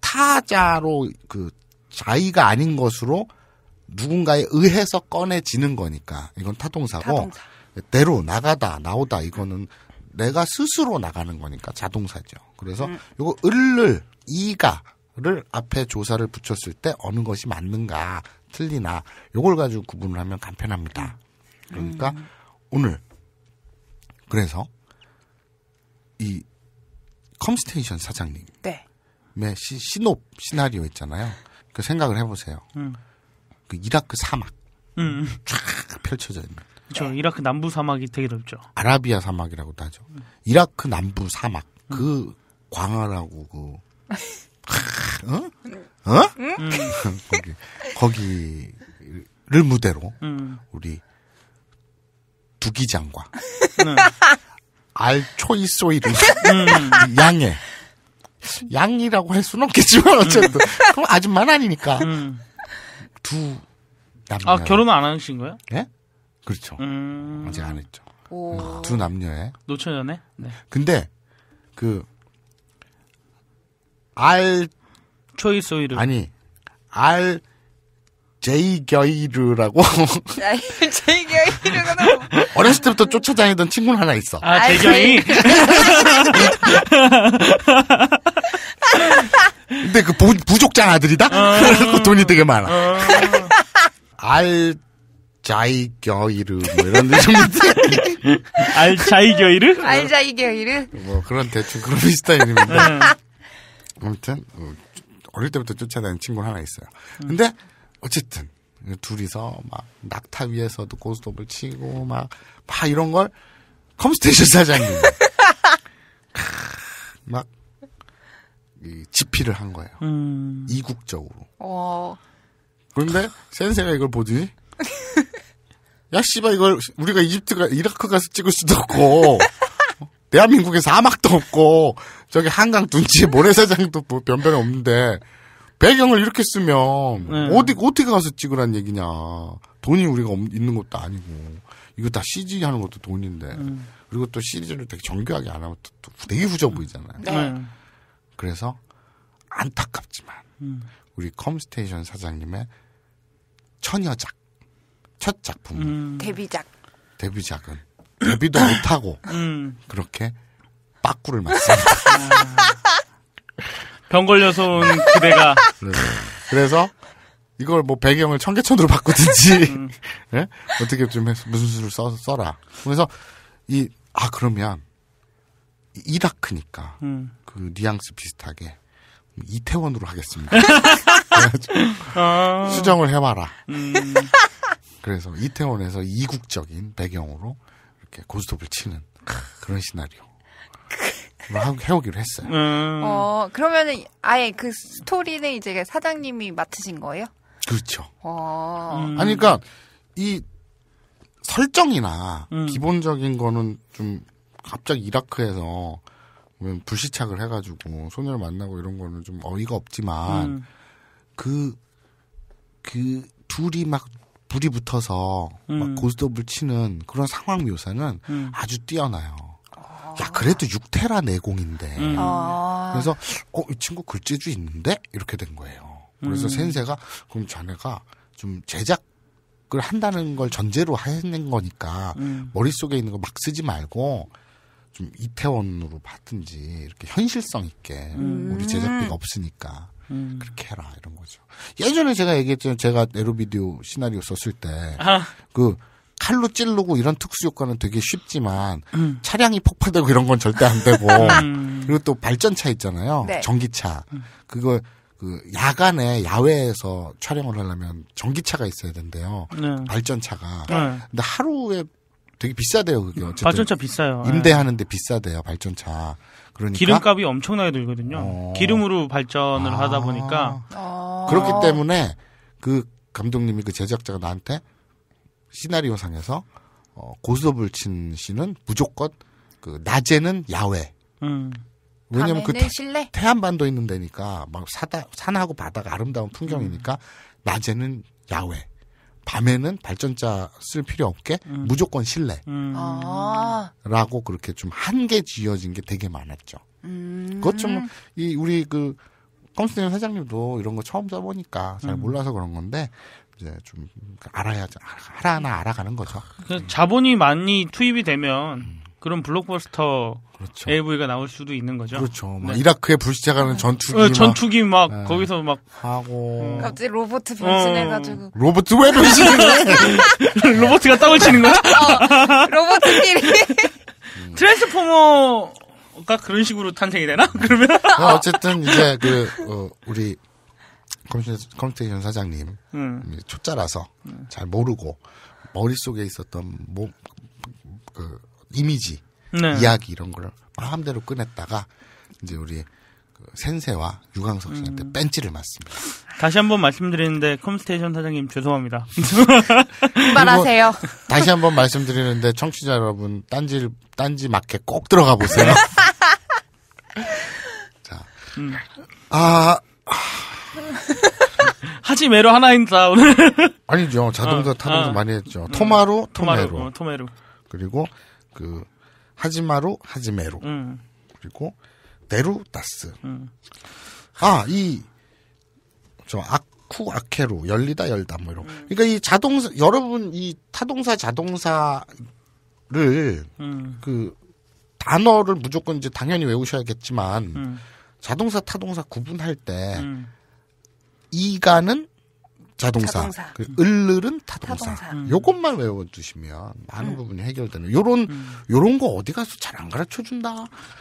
타자로 그 자의가 아닌 것으로 누군가에 의해서 꺼내지는 거니까 이건 타동사고 타동사. 대로 나가다 나오다 이거는 내가 스스로 나가는 거니까 자동사죠. 그래서 음. 요거 을을 이가를 앞에 조사를 붙였을 때 어느 것이 맞는가 틀리나 요걸 가지고 구분을 하면 간편합니다. 그러니까 음. 오늘 그래서 이 컴스테이션 사장님의 네. 시, 신업 시나리오 있잖아요. 그 생각을 해보세요. 음. 그 이라크 사막 음. 쫙 펼쳐져 있는. 그렇죠. 이라크 남부 사막이 되게 넓죠. 아라비아 사막이라고도 하죠. 이라크 남부 사막 그 광활하고 그 어? 어? 음. <laughs> 거기 거기를 무대로 음. 우리 두기장과 네. 알초이소이를 음. 양해 양이라고 할 수는 없겠지만 음. 어쨌든 그럼 아줌마는 아니니까 음. 두 남녀 아 결혼 안 하신 거예요? 예? 그렇죠 아직 안 했죠 오. 두 남녀의 노처녀네 네. 근데 그 알초이소이를 아니 알 제이겨이르라고. <laughs> 제이겨이르가 너무. 어렸을 때부터 쫓아다니던 친구 는 하나 있어. 아, 제이겨이? 그 근데 그 부, 부족장 아들이다? 어. 그래서 그 돈이 되게 많아. 어. 알, 자이겨이르, 뭐 이런 이름인데. 알, 자이겨이르? 알, 자이겨이르? 뭐 그런 대충 그런 비슷한 이름인데. 음. 아무튼, 어, 어릴 때부터 쫓아다니는 친구 는 하나 있어요. 근데 어쨌든 둘이서 막 낙타 위에서도 고스톱을 치고 막, 막 이런 걸 컴스테이션 사장님 <laughs> 막 이, 집필을 한 거예요. 음. 이국적으로. 어. 그런데 센세가 이걸 보지니야 씨발 이걸 우리가 이집트가 이라크 가서 찍을 수도 없고 대한민국에 사막도 없고 저기 한강 둔치에 모래사장도 뭐 변변 없는데 배경을 이렇게 쓰면 네. 어디 어떻게 가서 찍으란 얘기냐. 돈이 우리가 있는 것도 아니고 이거 다 CG 하는 것도 돈인데 음. 그리고 또 시리즈를 되게 정교하게 안 하면 또, 또 되게 후져 보이잖아요. 네. 네. 그래서 안타깝지만 음. 우리 컴스테이션 사장님의 처녀작 첫 작품 음. 데뷔작 데뷔작은 데뷔도 못하고 음. 그렇게 빠꾸를 맞습니다. 아. 병 걸려서 온 그대가. <laughs> 네. 그래서 이걸 뭐 배경을 청계천으로 바꾸든지 음. 네? <laughs> 어떻게 좀 해서 무슨 수를 써, 써라. 그래서 이 아 그러면 이다크니까 음. 그 뉘앙스 비슷하게 이태원으로 하겠습니다. <laughs> 아. 수정을 해봐라. 음. 그래서 이태원에서 이국적인 배경으로 이렇게 고스톱을 치는 그런 시나리오. 해오기로 했어요. 음. 어, 그러면은 아예 그 스토리는 이제 사장님이 맡으신 거예요? 그렇죠. 어. 음. 아니, 그니까, 이 설정이나 음. 기본적인 거는 좀 갑자기 이라크에서 불시착을 해가지고 소녀를 만나고 이런 거는 좀 어이가 없지만, 음. 그, 그 둘이 막 불이 붙어서 막 음. 고스톱을 치는 그런 상황 묘사는 음. 아주 뛰어나요. 야 그래도 육테라 내공인데. 음. 아. 그래서 어이 친구 글재주 있는데 이렇게 된 거예요. 그래서 음. 센세가 그럼 자네가 좀 제작 을 한다는 걸 전제로 하는 거니까 음. 머릿속에 있는 거 막 쓰지 말고 좀 이태원으로 봤든지 이렇게 현실성 있게 음. 우리 제작비가 없으니까 음. 그렇게 해라 이런 거죠. 예전에 제가 얘기했잖아 제가 에로비디오 시나리오 썼을 때그 아. 그 칼로 찌르고 이런 특수 효과는 되게 쉽지만 음. 차량이 폭발되고 이런 건 절대 안 되고 음. 그리고 또 발전차 있잖아요. 네. 전기차. 음. 그거 그 야간에 야외에서 촬영을 하려면 전기차가 있어야 된대요. 네. 발전차가. 네. 근데 하루에 되게 비싸대요, 그게. 어쨌든 발전차 비싸요. 네. 임대하는데 비싸대요, 발전차. 그러니까 기름값이 엄청나게 들거든요. 어... 기름으로 발전을 아... 하다 보니까 아... 그렇기 때문에 그 감독님이 그 제작자가 나한테 시나리오상에서 어, 고스톱을 친 씨는 무조건 그 낮에는 야외. 음. 왜냐면 그 태, 실내? 태안반도 있는 데니까 막 사다, 산하고 바다가 아름다운 풍경이니까 음. 낮에는 야외. 밤에는 발전자 쓸 필요 없게 음. 무조건 실내. 음. 아. 라고 그렇게 좀 한계 지어진 게 되게 많았죠. 음. 그것 좀, 이, 우리 그, 컴스테이 사장님도 이런 거 처음 써보니까 잘 음. 몰라서 그런 건데 이제 좀 알아야죠. 하나하나 알아가는 거죠. 그 자본이 많이 투입이 되면 음. 그런 블록버스터 그렇죠. AV가 나올 수도 있는 거죠. 그렇죠. 네. 이라크에 불시작하는 네. 전투기. 어, 전투기 막, 네. 거기서 막 하고 어. 갑자기 로봇 어. 변신해가지고. 어. 로봇 왜 변신해? 로봇가 땅을 치는 거야? 어, 로봇끼리. 음. 트랜스포머 그런 식으로 탄생이 되나? <laughs> 그러면 어, 어쨌든 이제 그 어, 우리 컴퓨테이션 사장님 음. 초짜라서 음. 잘 모르고 머릿속에 있었던 뭐, 그 이미지 네. 이야기 이런 걸를 마음대로 꺼냈다가 이제 우리 그 센세와 유광석 씨한테 음. 벤치를 맞습니다. 다시 한번 말씀드리는데 컴스테이션 사장님 죄송합니다. <laughs> 말하세요. 다시 한번 말씀드리는데 청취자 여러분 딴지 딴지 마켓 꼭 들어가 보세요. <laughs> 자, 음. 아, 아. <laughs> 하지 메로 하나인다 오늘. 아니죠. 자동차 어, 타동도 어. 많이 했죠. 음. 토마로 음. 토메로. 토마로, 어, 토메로. 그리고 그 하지마로 하지메로. 음. 그리고 데루 다스. 음. 아, 이저 아쿠 아케로 열리다 열다 뭐 이런. 음. 그러니까 이 자동차 여러분 이 타동사 자동사를 음. 그 단어를 무조건 이제 당연히 외우셔야겠지만 자동사 타동사 구분할 때 이가는 자동사, 자동사. 그 을르는 타동사. 음. 요것만 외워두시면 많은 음. 부분이 해결되는. 요런, 음. 요런 거 어디 가서 잘 안 가르쳐 준다.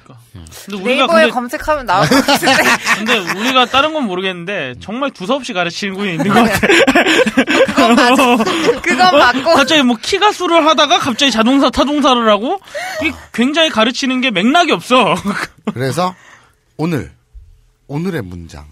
그러니까. 음. 근데 우리가 네이버에 근데, 검색하면 나올 것 같은데. <laughs> 근데 우리가 다른 건 모르겠는데, 음. 정말 두서없이 가르치는 분이 있는 네. 것 같아. 그건 맞아. <laughs> 그건 어? 맞고. 갑자기 뭐 키가 수를 하다가 갑자기 자동사, 타동사를 하고, 이게 굉장히 가르치는 게 맥락이 없어. <laughs> 그래서 오늘, 오늘의 문장.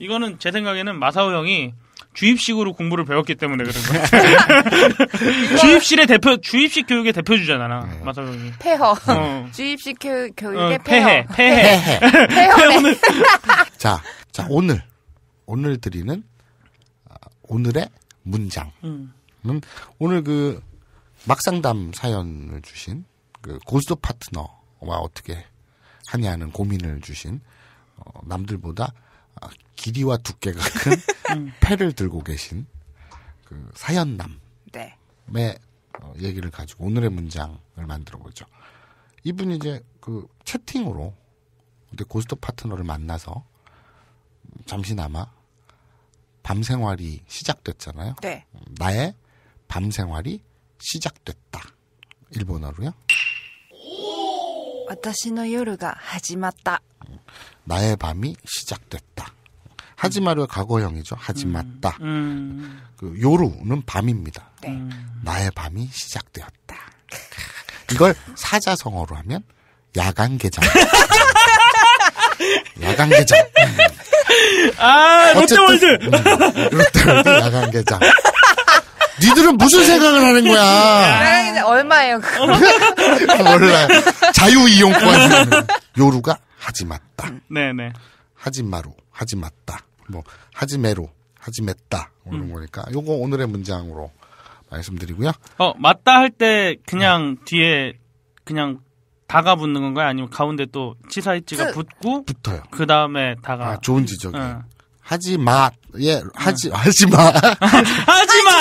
이거는 제 생각에는 마사오 형이 주입식으로 공부를 배웠기 때문에 그런 거야. <laughs> 주입실의 대표, 주입식 교육의 대표주잖아, 나. 네. 마사오 형이. 폐허. 어. 주입식 교 교육의 어, 폐허. 폐해, 폐해. 폐해. 폐허 <laughs> 자, 자, 오늘. 오늘 드리는, 아, 오늘의 문장. 음. 음. 오늘 그, 막상담 사연을 주신, 그, 고스톱 파트너와 어떻게 하냐는 고민을 주신, 어, 남들보다 길이와 두께가 <laughs> 큰 음. 패를 들고 계신 그 사연남의 네. 어, 얘기를 가지고 오늘의 문장을 만들어 보죠. 이분이 이제 그 채팅으로 근데 고스트 파트너를 만나서 잠시나마 밤 생활이 시작됐잖아요. 네. 음, 나의 밤 생활이 시작됐다. 일본어로요. 私の夜が始まった. 음, 나의 밤이 시작됐다. 하지마를 과거형이죠. 하지 맞다. 음, 음. 그 요루는 밤입니다. 네. 음. 나의 밤이 시작되었다. 이걸 사자성어로 하면 야간 개장. <laughs> 야간 개장. 아, 롯데월드. 음, 롯데월드 야간 개장. 니들은 무슨 생각을 하는 거야? 얼마예요? <laughs> 몰라요. 자유 이용권. 요루가 하지 맞다. 네네. 하지 마루, 하지 맞다. 뭐 하지메로 하지맸다 이런 음. 거니까 요거 오늘의 문장으로 말씀드리고요. 어 맞다 할 때 그냥 네. 뒤에 그냥 다가 붙는 건가요? 아니면 가운데 또 치사이치가 그 붙고 붙어요. 그 다음에 다가 아, 좋은 지적이 에 어. 응. 하지 마. 예, 하지 응. 어. 하지 <laughs> 마. 하지 마. 하지 마.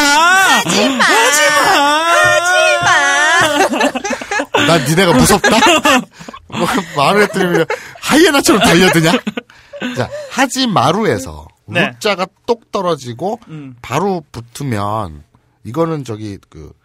하지 마. 하지 마. 난 니네가 무섭다. <laughs> 뭐, 말을 했더니 하이에나처럼 달려드냐? 자, 하지 마루에서 음. 네. 루자가 똑 떨어지고 음. 바로 붙으면 이거는 저기 그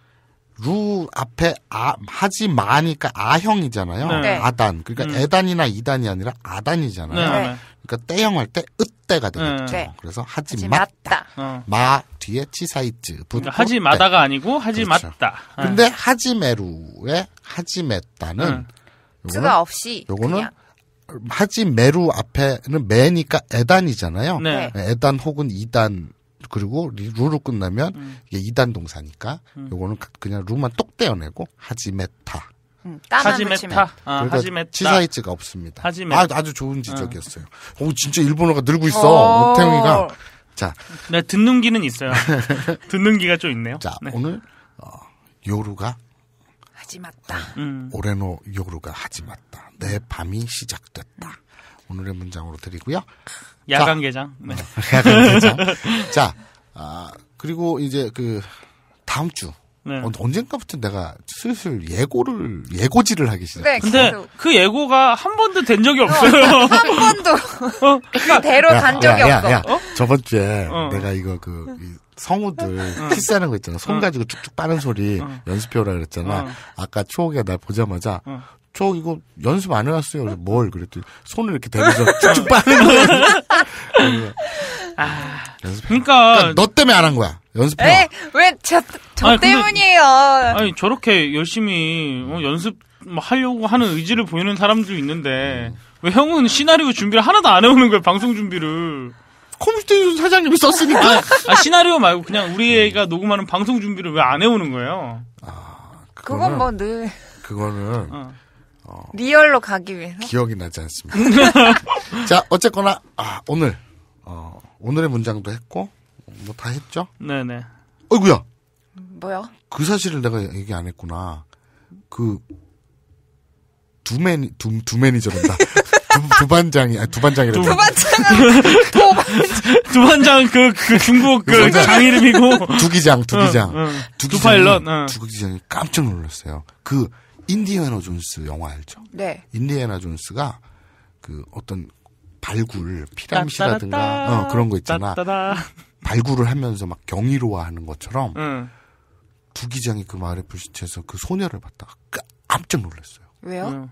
루 앞에 아 하지 마니까 아형이잖아요. 네. 네. 아단. 그러니까 음. 애단이나 이단이 아니라 아단이잖아요. 네. 그러니까 때형할 때 으때가 네. 되겠죠. 네. 그래서 하지, 하지 맞다. 어. 마 뒤에 치사이즈. 그러니까 하지 마다가 아니고 하지 그렇죠. 맞다. 근데 하지메루의 하지메다는 응. 요거는, 없이 요거는 그냥. 하지 메루 앞에는 매니까 에단이잖아요. 네. 네. 에단 혹은 이단 그리고 루로 끝나면 음. 이게 이단 동사니까 음. 요거는 그- 그냥 루만 똑 떼어내고 하지메타. 음, 하지메타. 아, 그러니까 하지메타. 치사이즈가 없습니다. 하지메. 아, 아주 좋은 지적이었어요. 음. 오 진짜 일본어가 늘고 있어. 오태웅이가. 어. 자. 네, 듣는 기는 있어요. <laughs> 듣는 기가 좀 있네요. 자, 네. 오늘 어, 요루가 하지맞다. 음. 오레노 요루가 하지맞다. 내 밤이 시작됐다. 오늘의 문장으로 드리고요. 야간 개장. 어, 네. <laughs> 야간 개장. <laughs> 자, 아, 그리고 이제 그 다음 주 네. 어, 언젠가부터 내가 슬슬 예고를 예고지를 하기 시작. 네, 근데 그 예고가 한 번도 된 적이 어, 없어요. 어, 한 <laughs> 번도 어? 그니까 대로 간 적이 야, 없어. 야, 야, 어? 저번 주에 어. 내가 이거 그 성우들 키스하는 거 있잖아. 손 가지고 쭉쭉 빠는 소리 연습해오라 그랬잖아. 아까 추억가날 보자마자 저 이거 연습 안 해왔어요. 그래서 뭘 그랬더니 손을 이렇게 대면서 쭉쭉 <laughs> 빠는 거예요. 아, 그러니까, 그러니까, 너 때문에 안 한 거야. 연습해. 왜저 저 때문이에요. 근데, 아니 저렇게 열심히 어, 연습 뭐 하려고 하는 의지를 보이는 사람도 있는데 음. 왜 형은 시나리오 준비를 하나도 안 해오는 거예요. 방송 준비를. 컴퓨터 사장님이 썼으니까. 아, 시나리오 말고 그냥 우리 애가 녹음하는 방송 준비를 왜 안 해오는 거예요? 아, 그거는, 그건 뭐 늘. 그거는. 어. 어, 리얼로 가기 위해서 기억이 나지 않습니다. <laughs> 자 어쨌거나 아, 오늘 어, 오늘의 문장도 했고 뭐 다 했죠. 네네. 어이구야. 뭐요? 그 사실을 내가 얘기 안 했구나. 그두 매니 두, 두 매니저란다. <laughs> 두, 반장이 아두 반장이래두 반장은 <laughs> 두 반장 그, 그 중국 그 장 이름이고 두기장 두기장 응, 응. 두기장, 두 파일럿 응. 두기장이 깜짝 놀랐어요. 그 인디애나 존스 영화 알죠? 네. 인디애나 존스가 그 어떤 발굴 피라미시라든가 어, 그런 거 있잖아. 따따다. 발굴을 하면서 막 경이로워하는 것처럼 부기장이 그 말에 불시쳐서 그 소녀를 봤다가 깜짝 놀랐어요. 왜요? 음.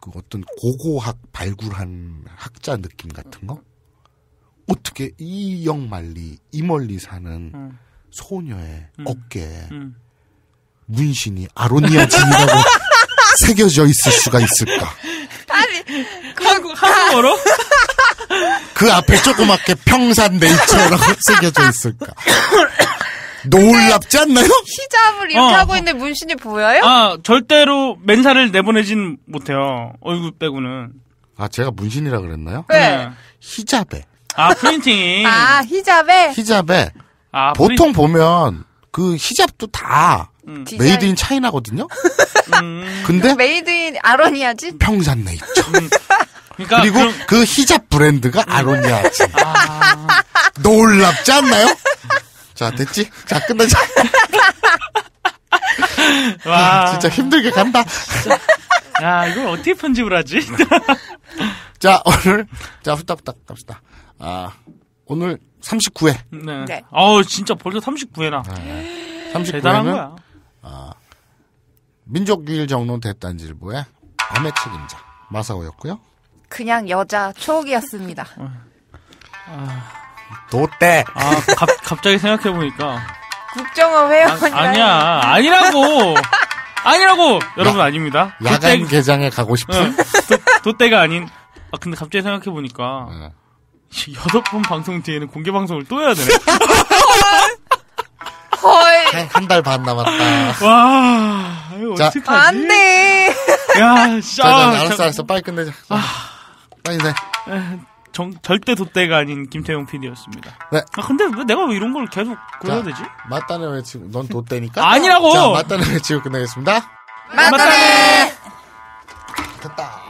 그 어떤 고고학 발굴한 학자 느낌 같은 거? 어떻게 이영말리 이 멀리 사는 음. 소녀의 어깨에 음. 문신이 아로니아 진이라고 <laughs> 새겨져 있을 수가 있을까? 아니, 그 한국, 한국어로? <laughs> 그 앞에 조그맣게 평산네이처라고 <laughs> 새겨져 있을까? <coughs> 놀랍지 않나요? 히잡을 이렇게 어. 하고 있는데 문신이 보여요? 아, 절대로 맨살을 내보내진 못해요. 얼굴 빼고는. 아, 제가 문신이라 그랬나요? 네. 네. 히잡에. 아, 프린팅. 아, 히잡에? 히잡에. 아, 보통 프린... 보면 그 히잡도 다 음. 메이드 인 차이나거든요. 음. 근데 그 메이드 인 아로니아지? 평산 네이처. 음. 그러니까 그리고그 그 히잡 브랜드가 음. 아로니아지. 아... 놀랍지 않나요? 자 됐지? 자 끝나자. <laughs> 와 진짜 힘들게 간다. 야 이걸 어떻게 편집을 하지? <laughs> 자 오늘 자 후딱후딱 갑시다. 아 오늘 39회. 네. 네. 아우 진짜 벌써 39회나. 네. 39회는 아, 민족유일정론 대단지일보의 암의 책임자 마사오였고요. 그냥 여자 초옥이었습니다. 아, 도떼. 아, 갑, 갑자기 생각해 보니까 국정원 회원 아, 아니야 아니라고 아니라고 여러분 야, 아닙니다. 야간 도떼, 개장에 가고 싶은 응, 도, 도떼가 아닌. 아 근데 갑자기 생각해 보니까 네. 여섯 번 방송 뒤에는 공개 방송을 또 해야 되네. <laughs> 헐. 한달 반 남았다. 와, 아유, 자, 하지 야, 자, 아, 알았어, 알았어. 빨리 끝내자. 아, 빨리 내. 정, 절대 돗대가 아닌 김태용 PD였습니다. 네. 아, 근데 왜 내가 왜 이런 걸 계속 그래야 되지? 맞다는 외치고, 넌 돗대니까? 아니라고! 자, 맞다는 외치고 끝내겠습니다. 맞다네! 아, 됐다.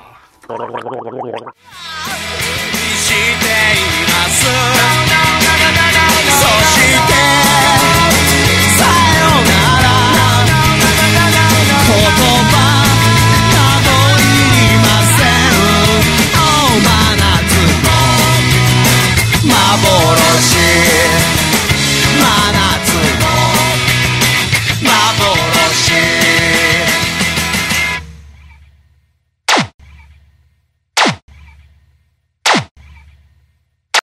Maboros.